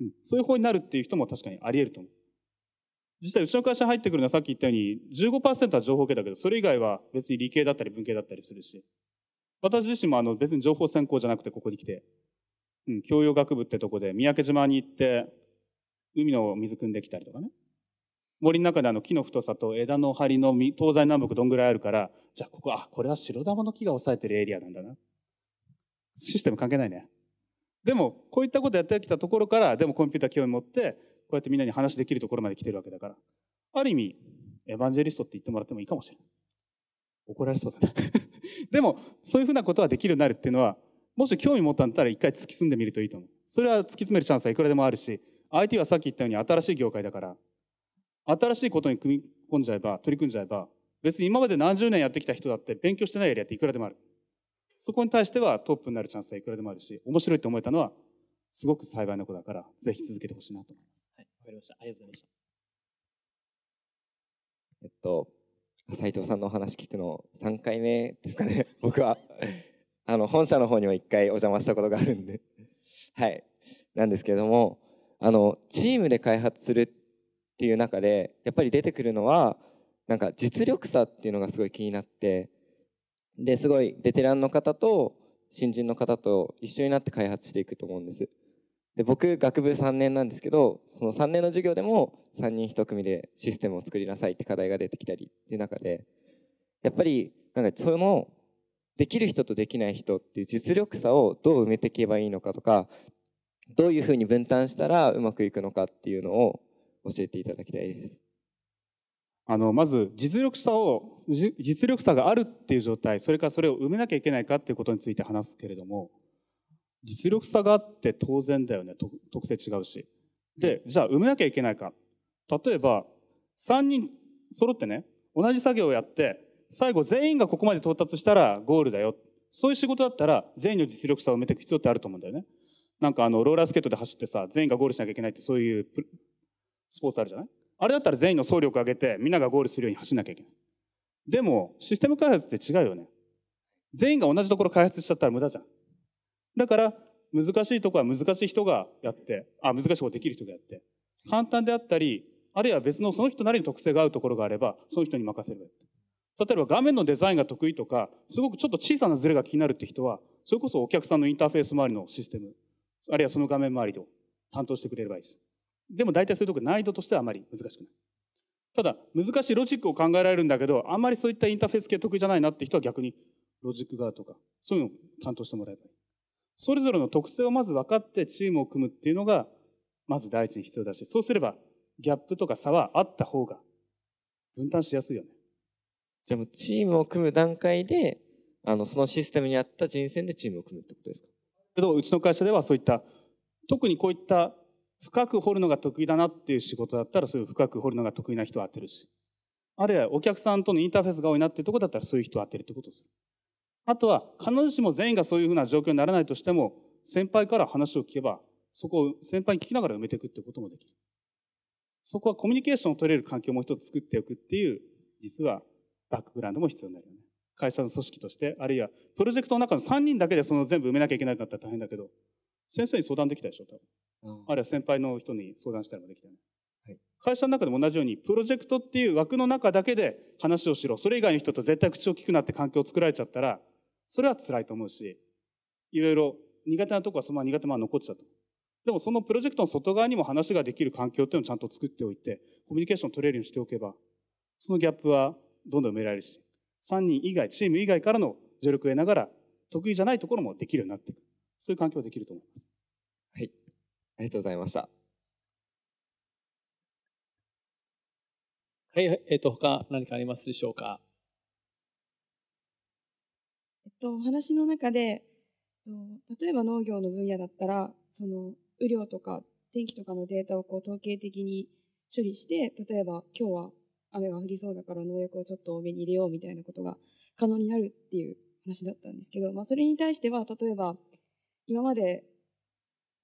うん、そういう方になるっていう人も確かにありえると思う実際うちの会社入ってくるのはさっき言ったように15%は情報系だけどそれ以外は別に理系だったり文系だったりするし私自身もあの別に情報専攻じゃなくてここに来て、うん、教養学部ってとこで三宅島に行って海の水汲んできたりとかね森の中であの木の太さと枝の張りの東西南北どんぐらいあるから、じゃあここ、あ、これは白玉の木が抑えてるエリアなんだな。システム関係ないね。でも、こういったことやってきたところから、でもコンピューター興味持って、こうやってみんなに話できるところまで来てるわけだから。ある意味、エヴァンジェリストって言ってもらってもいいかもしれない。怒られそうだな。でも、そういうふうなことができるようになるっていうのは、もし興味持ったんだったら一回突き進んでみるといいと思う。それは突き詰めるチャンスはいくらでもあるし、IT はさっき言ったように新しい業界だから、新しいことに組み込んじゃえば、取り組んじゃえば、別に今まで何十年やってきた人だって勉強してないエリアっていくらでもある。そこに対してはトップになるチャンスはいくらでもあるし、面白いと思えたのはすごく幸いな子だから、ぜひ続けてほしいなと思います。はい、わかりました。ありがとうございました。えっと、斉藤さんのお話聞くの3回目ですかね、僕は。あの、本社の方には1回お邪魔したことがあるんで。はい。なんですけれども、あの、チームで開発するっていう中でやっぱり出てくるのはなんか実力差っていうのがすごい気になってですごいベテランの方と新人の方と一緒になって開発していくと思うんです。で僕学部3年なんですけどその3年の授業でも3人1組でシステムを作りなさいって課題が出てきたりっていう中でやっぱりなんかそのできる人とできない人っていう実力差をどう埋めていけばいいのかとかどういうふうに分担したらうまくいくのかっていうのを教えていただきたいです。あのまず実力差を実力差があるっていう状態それからそれを埋めなきゃいけないかっていうことについて話すけれども実力差があって当然だよね特性違うしでじゃあ埋めなきゃいけないか例えば3人揃ってね同じ作業をやって最後全員がここまで到達したらゴールだよそういう仕事だったら全員の実力差を埋めていく必要ってあると思うんだよねなんかあのローラースケートで走ってさ全員がゴールしなきゃいけないってそういうスポーツあるじゃないあれだったら全員の総力を上げてみんながゴールするように走んなきゃいけない。でもシステム開発って違うよね。全員が同じところ開発しちゃったら無駄じゃん。だから難しいとこは難しい人がやって、あ、難しいことできる人がやって、簡単であったり、あるいは別のその人なりの特性が合うところがあれば、その人に任せればいい。例えば画面のデザインが得意とか、すごくちょっと小さなズレが気になるって人は、それこそお客さんのインターフェース周りのシステム、あるいはその画面周りを担当してくれればいいです。でも大体そういうとこ難易度としてはあまり難しくない。ただ、難しいロジックを考えられるんだけど、あんまりそういったインターフェース系得意じゃないなって人は逆にロジック側とか、そういうのを担当してもらえばいい。それぞれの特性をまず分かってチームを組むっていうのが、まず第一に必要だし、そうすればギャップとか差はあった方が分担しやすいよね。じゃあもうチームを組む段階で、あの、そのシステムに合った人選でチームを組むってことですかけど、うちの会社ではそういった、特にこういった深く掘るのが得意だなっていう仕事だったらそういう深く掘るのが得意な人を当てるしあるいはお客さんとのインターフェースが多いなっていうとこだったらそういう人を当てるってことですあとは必ずしも全員がそういうふうな状況にならないとしても先輩から話を聞けばそこを先輩に聞きながら埋めていくってこともできるそこはコミュニケーションを取れる環境をもう一つ作っておくっていう実はバックグラウンドも必要になるよね会社の組織としてあるいはプロジェクトの中の3人だけでその全部埋めなきゃいけないんだったら大変だけど先生に相談できたでしょ多分あるいは先輩の人に相談したりもできたよね。はい、会社の中でも同じようにプロジェクトっていう枠の中だけで話をしろそれ以外の人と絶対口をきくなって環境を作られちゃったらそれは辛いと思うしいろいろ苦手なとこはそのまま苦手まま残っちゃうとでもそのプロジェクトの外側にも話ができる環境っていうのをちゃんと作っておいてコミュニケーション取れるようにしておけばそのギャップはどんどん埋められるし3人以外チーム以外からの助力を得ながら得意じゃないところもできるようになっていくそういう環境ができると思います。ありがとうございました。はい、えっ、ー、と、他何かありますでしょうか。えっと、お話の中で、例えば農業の分野だったら、その雨量とか天気とかのデータをこう統計的に処理して、例えば今日は雨が降りそうだから農薬をちょっと多めに入れようみたいなことが可能になるっていう話だったんですけど、まあ、それに対しては例えば今まで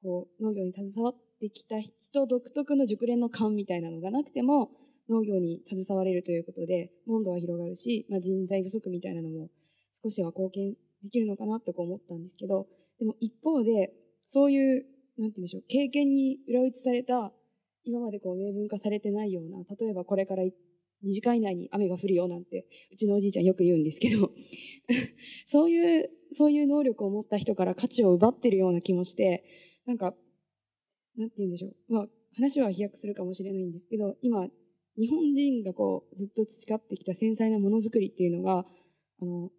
こう農業に携わってきた人独特の熟練の勘みたいなのがなくても農業に携われるということで問度は広がるし、まあ、人材不足みたいなのも少しは貢献できるのかなと思ったんですけどでも一方でそういうなんて言うんでしょう経験に裏打ちされた今までこう明文化されてないような例えばこれから2時間以内に雨が降るよなんてうちのおじいちゃんよく言うんですけど そういうそういう能力を持った人から価値を奪ってるような気もしてなんか、なんて言うんでしょう。まあ、話は飛躍するかもしれないんですけど、今、日本人がこう、ずっと培ってきた繊細なものづくりっていうのが、あの、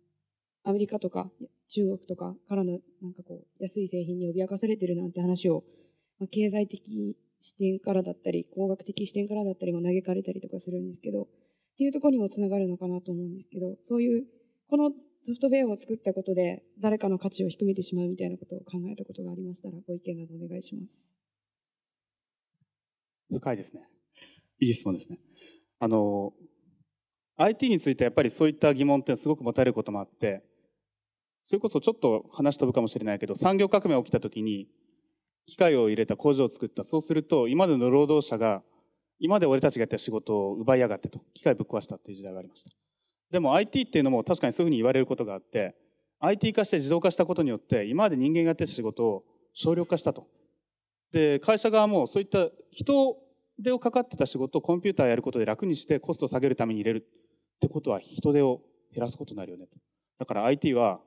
アメリカとか中国とかからのなんかこう、安い製品に脅かされてるなんて話を、まあ、経済的視点からだったり、工学的視点からだったりも嘆かれたりとかするんですけど、っていうところにもつながるのかなと思うんですけど、そういう、このソフトウェアを作ったことで誰かの価値を低めてしまうみたいなことを考えたことがありましたらご意見などお願いします。深いですね。いい質問ですね。あの IT についてやっぱりそういった疑問ってすごく持たれることもあってそれこそちょっと話飛ぶかもしれないけど産業革命が起きたときに機械を入れた工場を作ったそうすると今までの労働者が今まで俺たちがやった仕事を奪いやがってと機械ぶっ壊したっていう時代がありました。でも IT っていうのも確かにそういうふうに言われることがあって IT 化して自動化したことによって今まで人間がやってた仕事を省力化したと。で会社側もそういった人手をかかってた仕事をコンピューターやることで楽にしてコストを下げるために入れるってことは人手を減らすことになるよねと。だから IT は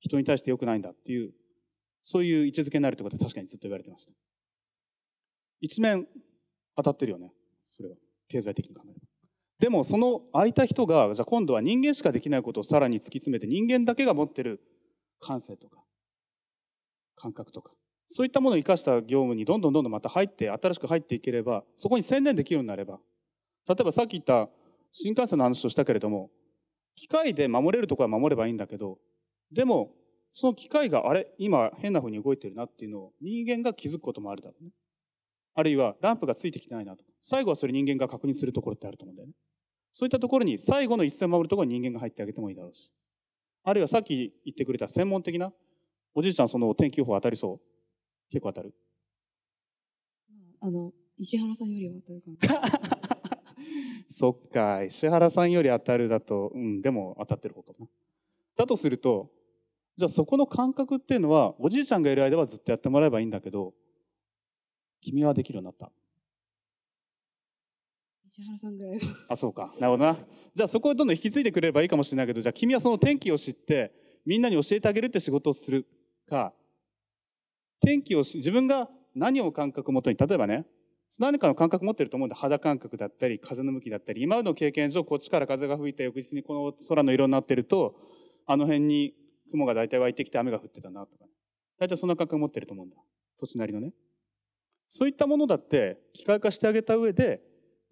人に対して良くないんだっていうそういう位置づけになるってことは確かにずっと言われてました。一面当たってるよねそれは経済的に考えれば。でもその空いた人がじゃあ今度は人間しかできないことをさらに突き詰めて人間だけが持ってる感性とか感覚とかそういったものを生かした業務にどんどんどんどんまた入って新しく入っていければそこに専念できるようになれば例えばさっき言った新幹線の話をしたけれども機械で守れるところは守ればいいんだけどでもその機械があれ今変なふうに動いてるなっていうのを人間が気づくこともあるだろうね。あるいはランプがついてきてないなと最後はそれ人間が確認するところってあると思うんだよね。そういったところに最後の一線を守るところに人間が入ってあげてもいいだろうし。あるいはさっき言ってくれた専門的な、おじいちゃんその天気予報当たりそう。結構当たるあの、石原さんよりは当たるかな。そっか、石原さんより当たるだと、うん、でも当たってる方かな。だとすると、じゃあそこの感覚っていうのは、おじいちゃんがいる間はずっとやってもらえばいいんだけど、君はできるようになった。石原さんぐらいは。あ、そうか。なるほどな。じゃあそこをどんどん引き継いでくれればいいかもしれないけど、じゃあ君はその天気を知って、みんなに教えてあげるって仕事をするか、天気を自分が何を感覚をもとに、例えばね、何かの感覚持ってると思うんだ肌感覚だったり、風の向きだったり、今の経験上、こっちから風が吹いて、翌日にこの空の色になってると、あの辺に雲が大体湧いてきて雨が降ってたなとか、大体そんな感覚持ってると思うんだ。土地なりのね。そういったものだって機械化してあげた上で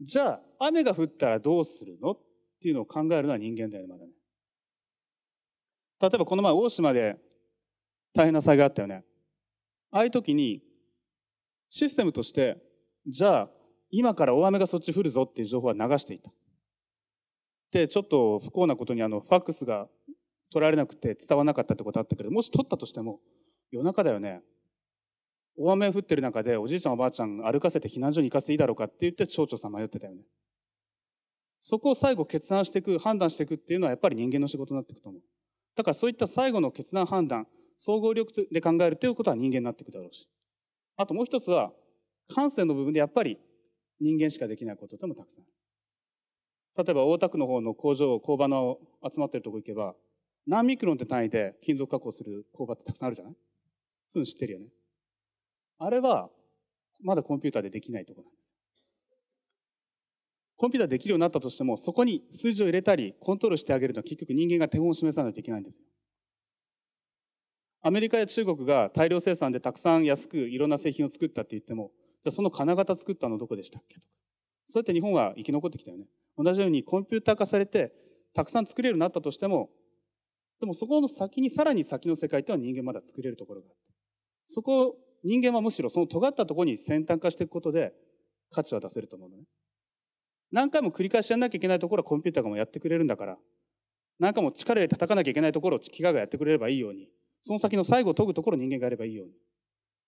じゃあ雨が降ったらどうするのっていうのを考えるのは人間だよねまだね。例えばこの前大島で大変な災害あったよね。ああいう時にシステムとしてじゃあ今から大雨がそっち降るぞっていう情報は流していた。でちょっと不幸なことにあのファックスが取られなくて伝わらなかったってことあったけどもし取ったとしても夜中だよね大雨降ってる中でおじいちゃんおばあちゃん歩かせて避難所に行かせていいだろうかって言って町長さん迷ってたよね。そこを最後決断していく、判断していくっていうのはやっぱり人間の仕事になっていくと思う。だからそういった最後の決断判断、総合力で考えるということは人間になっていくだろうし。あともう一つは、感性の部分でやっぱり人間しかできないことでもたくさんある。例えば大田区の方の工場、工場の集まってるとこ行けば、何ミクロンって単位で金属加工する工場ってたくさんあるじゃないそういうの知ってるよね。あれはまだコンピューターでできないとこなんです。コンピューターできるようになったとしてもそこに数字を入れたりコントロールしてあげるのは結局人間が手本を示さないといけないんですよ。アメリカや中国が大量生産でたくさん安くいろんな製品を作ったって言ってもじゃあその金型作ったのどこでしたっけとかそうやって日本は生き残ってきたよね。同じようにコンピューター化されてたくさん作れるようになったとしてもでもそこの先にさらに先の世界とは人間まだ作れるところがあってそこ人間はむしろその尖ったところに先端化していくことで価値は出せると思うのね。何回も繰り返しやんなきゃいけないところはコンピューターがもやってくれるんだから、何回も力で叩かなきゃいけないところを機械がやってくれればいいように、その先の最後を研ぐところを人間がやればいいように。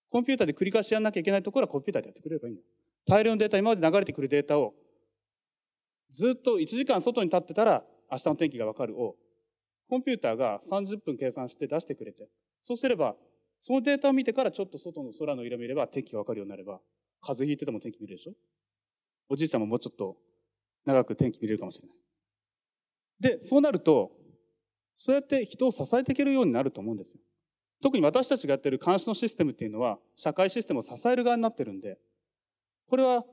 コンピューターで繰り返しやんなきゃいけないところはコンピューターでやってくれればいいんだ。大量のデータ、今まで流れてくるデータをずっと1時間外に立ってたら明日の天気がわかるを、コンピューターが30分計算して出してくれて、そうすればそのデータを見てからちょっと外の空の色見れば天気がわかるようになれば、風邪ひいてても天気見れるでしょおじいちゃんももうちょっと長く天気見れるかもしれない。で、そうなると、そうやって人を支えていけるようになると思うんですよ。特に私たちがやってる監視のシステムっていうのは、社会システムを支える側になってるんで、これは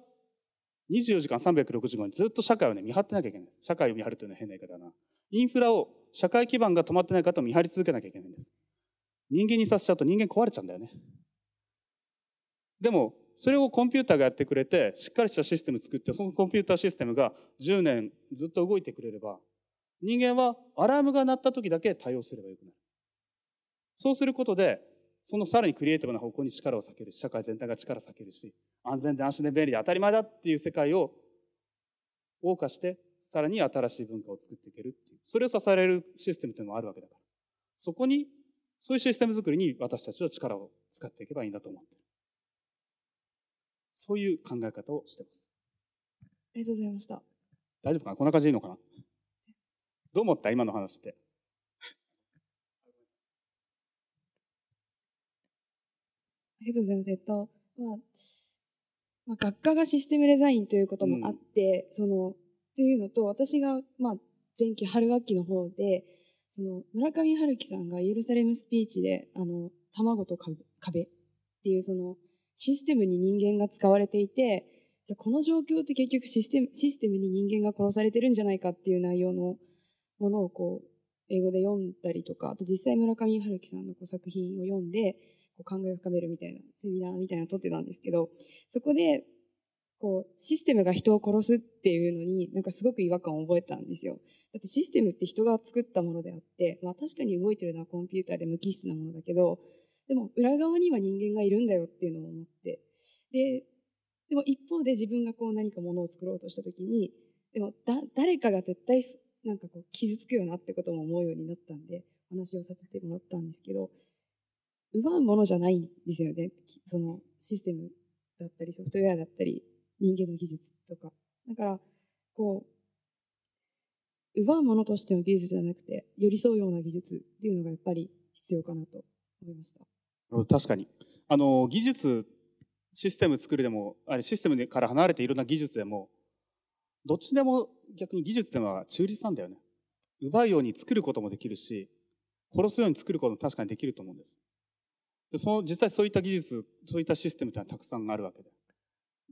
24時間365にずっと社会をね、見張ってなきゃいけない。社会を見張るというのは変な言い方だな。インフラを、社会基盤が止まってない方を見張り続けなきゃいけないんです。人間にさせちゃうと人間壊れちゃうんだよね。でもそれをコンピューターがやってくれてしっかりしたシステム作ってそのコンピューターシステムが10年ずっと動いてくれれば人間はアラームが鳴った時だけ対応すればよくなる。そうすることでそのさらにクリエイティブな方向に力を避ける社会全体が力を避けるし安全で安心で便利で当たり前だっていう世界を謳歌してさらに新しい文化を作っていけるっていうそれを支えるシステムというのもあるわけだからそこにそういうシステム作りに私たちは力を使っていけばいいんだと思ってる。そういう考え方をしてます。ありがとうございました。大丈夫かなこんな感じでいいのかなどう思った今の話って。ありがとうございます。えっと、まあ、まあ、学科がシステムデザインということもあって、うん、その、というのと、私が、まあ、前期春学期の方で、その村上春樹さんがエルサレムスピーチで、あの、卵と壁っていうそのシステムに人間が使われていて、じゃこの状況って結局システム、システムに人間が殺されてるんじゃないかっていう内容のものをこう、英語で読んだりとか、あと実際村上春樹さんのこう作品を読んで、こう考えを深めるみたいなセミナーみたいなのを撮ってたんですけど、そこで、こう、システムが人を殺すっていうのになんかすごく違和感を覚えたんですよ。だってシステムって人が作ったものであって、まあ、確かに動いてるのはコンピューターで無機質なものだけどでも裏側には人間がいるんだよっていうのを思ってででも一方で自分がこう何かものを作ろうとした時にでも誰かが絶対なんかこう傷つくよなってことも思うようになったんで話をさせてもらったんですけど奪うものじゃないんですよねそのシステムだったりソフトウェアだったり人間の技術とかだからこう奪うものとしての技術じゃなくて寄り添うような技術っていうのがやっぱり必要かなと思いました確かにあの技術システム作るでもあれシステムから離れていろんな技術でもどっちでも逆に技術っていうのは中立なんだよね奪うように作ることもできるし殺すように作ることも確かにできると思うんですでその実際そういった技術そういったシステムっていうのはたくさんあるわけで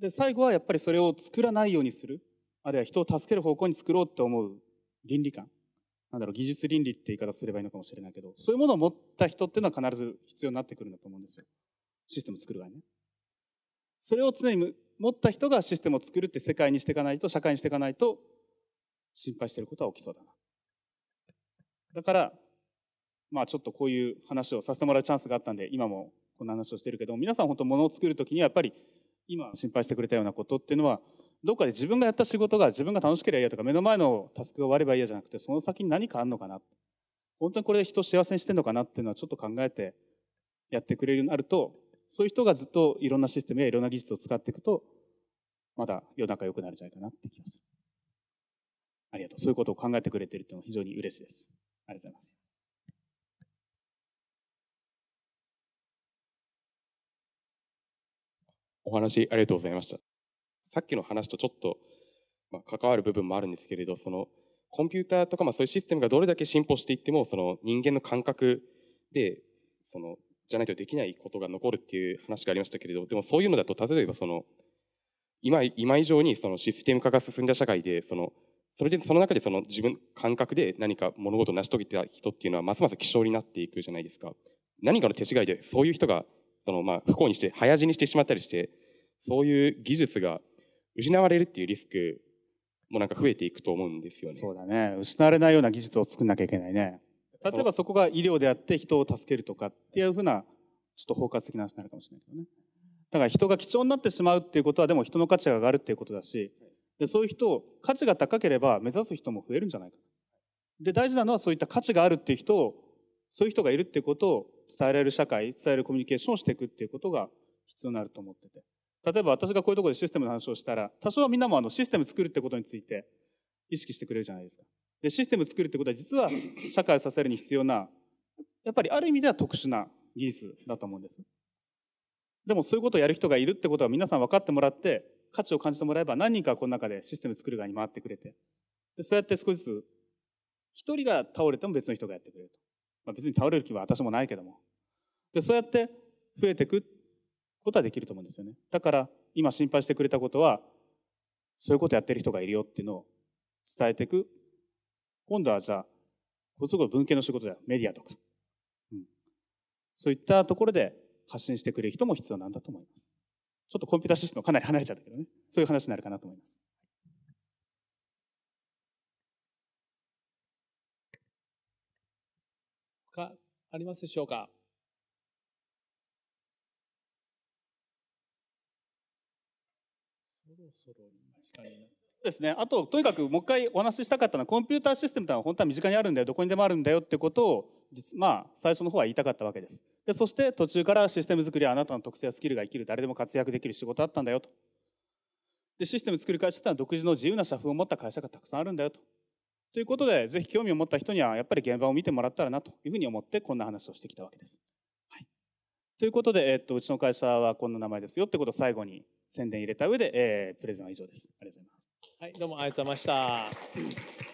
で最後はやっぱりそれを作らないようにするあるいは人を助ける方向に作ろうって思う倫理観なんだろう技術倫理って言い方すればいいのかもしれないけどそういうものを持った人っていうのは必ず必要になってくるんだと思うんですよシステム作る側ねそれを常に持った人がシステムを作るって世界にしていかないと社会にしていかないと心配してることは起きそうだなだからまあちょっとこういう話をさせてもらうチャンスがあったんで今もこんな話をしてるけど皆さん本当物を作る時にはやっぱり今心配してくれたようなことっていうのはどっかで自分がやった仕事が自分が楽しければいいやとか目の前のタスクが終わればいいやじゃなくてその先に何かあるのかな本当にこれで人を幸せにしてるのかなっていうのはちょっと考えてやってくれるようになるとそういう人がずっといろんなシステムやいろんな技術を使っていくとまだ世の中良くなるんじゃないかなって気がするありがとうそういうことを考えてくれてるっていうのは非常に嬉しいですありがとうございますお話ありがとうございましたさっきの話とちょっと、まあ、関わる部分もあるんですけれど、その、コンピューターとか、まあ、そういうシステムがどれだけ進歩していっても、その人間の感覚で、その、じゃないとできないことが残るっていう話がありましたけれど、でもそういうのだと、例えばその、今、今以上にそのシステム化が進んだ社会で、その、それで、その中でその自分、感覚で何か物事を成し遂げた人っていうのは、ますます希少になっていくじゃないですか。何かの手違いで、そういう人が、その、まあ、不幸にして、早死にしてしまったりして、そういう技術が失われるっていうリスクもなんか増えていくと思うんですよね。そうだね失われないような技術を作んなきゃいけないね。例えばそこが医療であって人を助けるとかっていうふうなちょっと包括的な話になるかもしれないけどね。だから人が貴重になってしまうっていうことはでも人の価値が上がるっていうことだしでそういう人を価値が高ければ目指す人も増えるんじゃないかで大事なのはそういった価値があるっていう人をそういう人がいるっていうことを伝えられる社会伝えるコミュニケーションをしていくっていうことが必要になると思ってて。例えば私がこういうところでシステムの話をしたら、多少はみんなもあのシステム作るってことについて意識してくれるじゃないですか。で、システム作るってことは実は社会を支えるに必要な、やっぱりある意味では特殊な技術だと思うんです。でもそういうことをやる人がいるってことは皆さん分かってもらって、価値を感じてもらえば何人かこの中でシステム作る側に回ってくれて、でそうやって少しずつ、一人が倒れても別の人がやってくれると。まあ、別に倒れる気は私もないけども。で、そうやって増えていくことはできると思うんですよね。だから今心配してくれたことはそういうことやってる人がいるよっていうのを伝えていく。今度はじゃあ、こそこ文系の仕事だよ。メディアとか。うん。そういったところで発信してくれる人も必要なんだと思います。ちょっとコンピュータシステムかなり離れちゃったけどね。そういう話になるかなと思います。他ありますでしょうかそろ身近になって。ですね、あととにかくもう一回お話ししたかったのはコンピューターシステムというのは本当は身近にあるんだよどこにでもあるんだよってことを実、まあ、最初の方は言いたかったわけですでそして途中からシステム作りはあなたの特性やスキルが生きる誰でも活躍できる仕事だったんだよとでシステム作る会社ってのは独自の自由な社風を持った会社がたくさんあるんだよとということでぜひ興味を持った人にはやっぱり現場を見てもらったらなというふうに思ってこんな話をしてきたわけです。はい、ということで、えっと、うちの会社はこんな名前ですよってことを最後に宣伝入れた上で、えー、プレゼンは以上です。ありがとうございます。はい、どうもありがとうございました。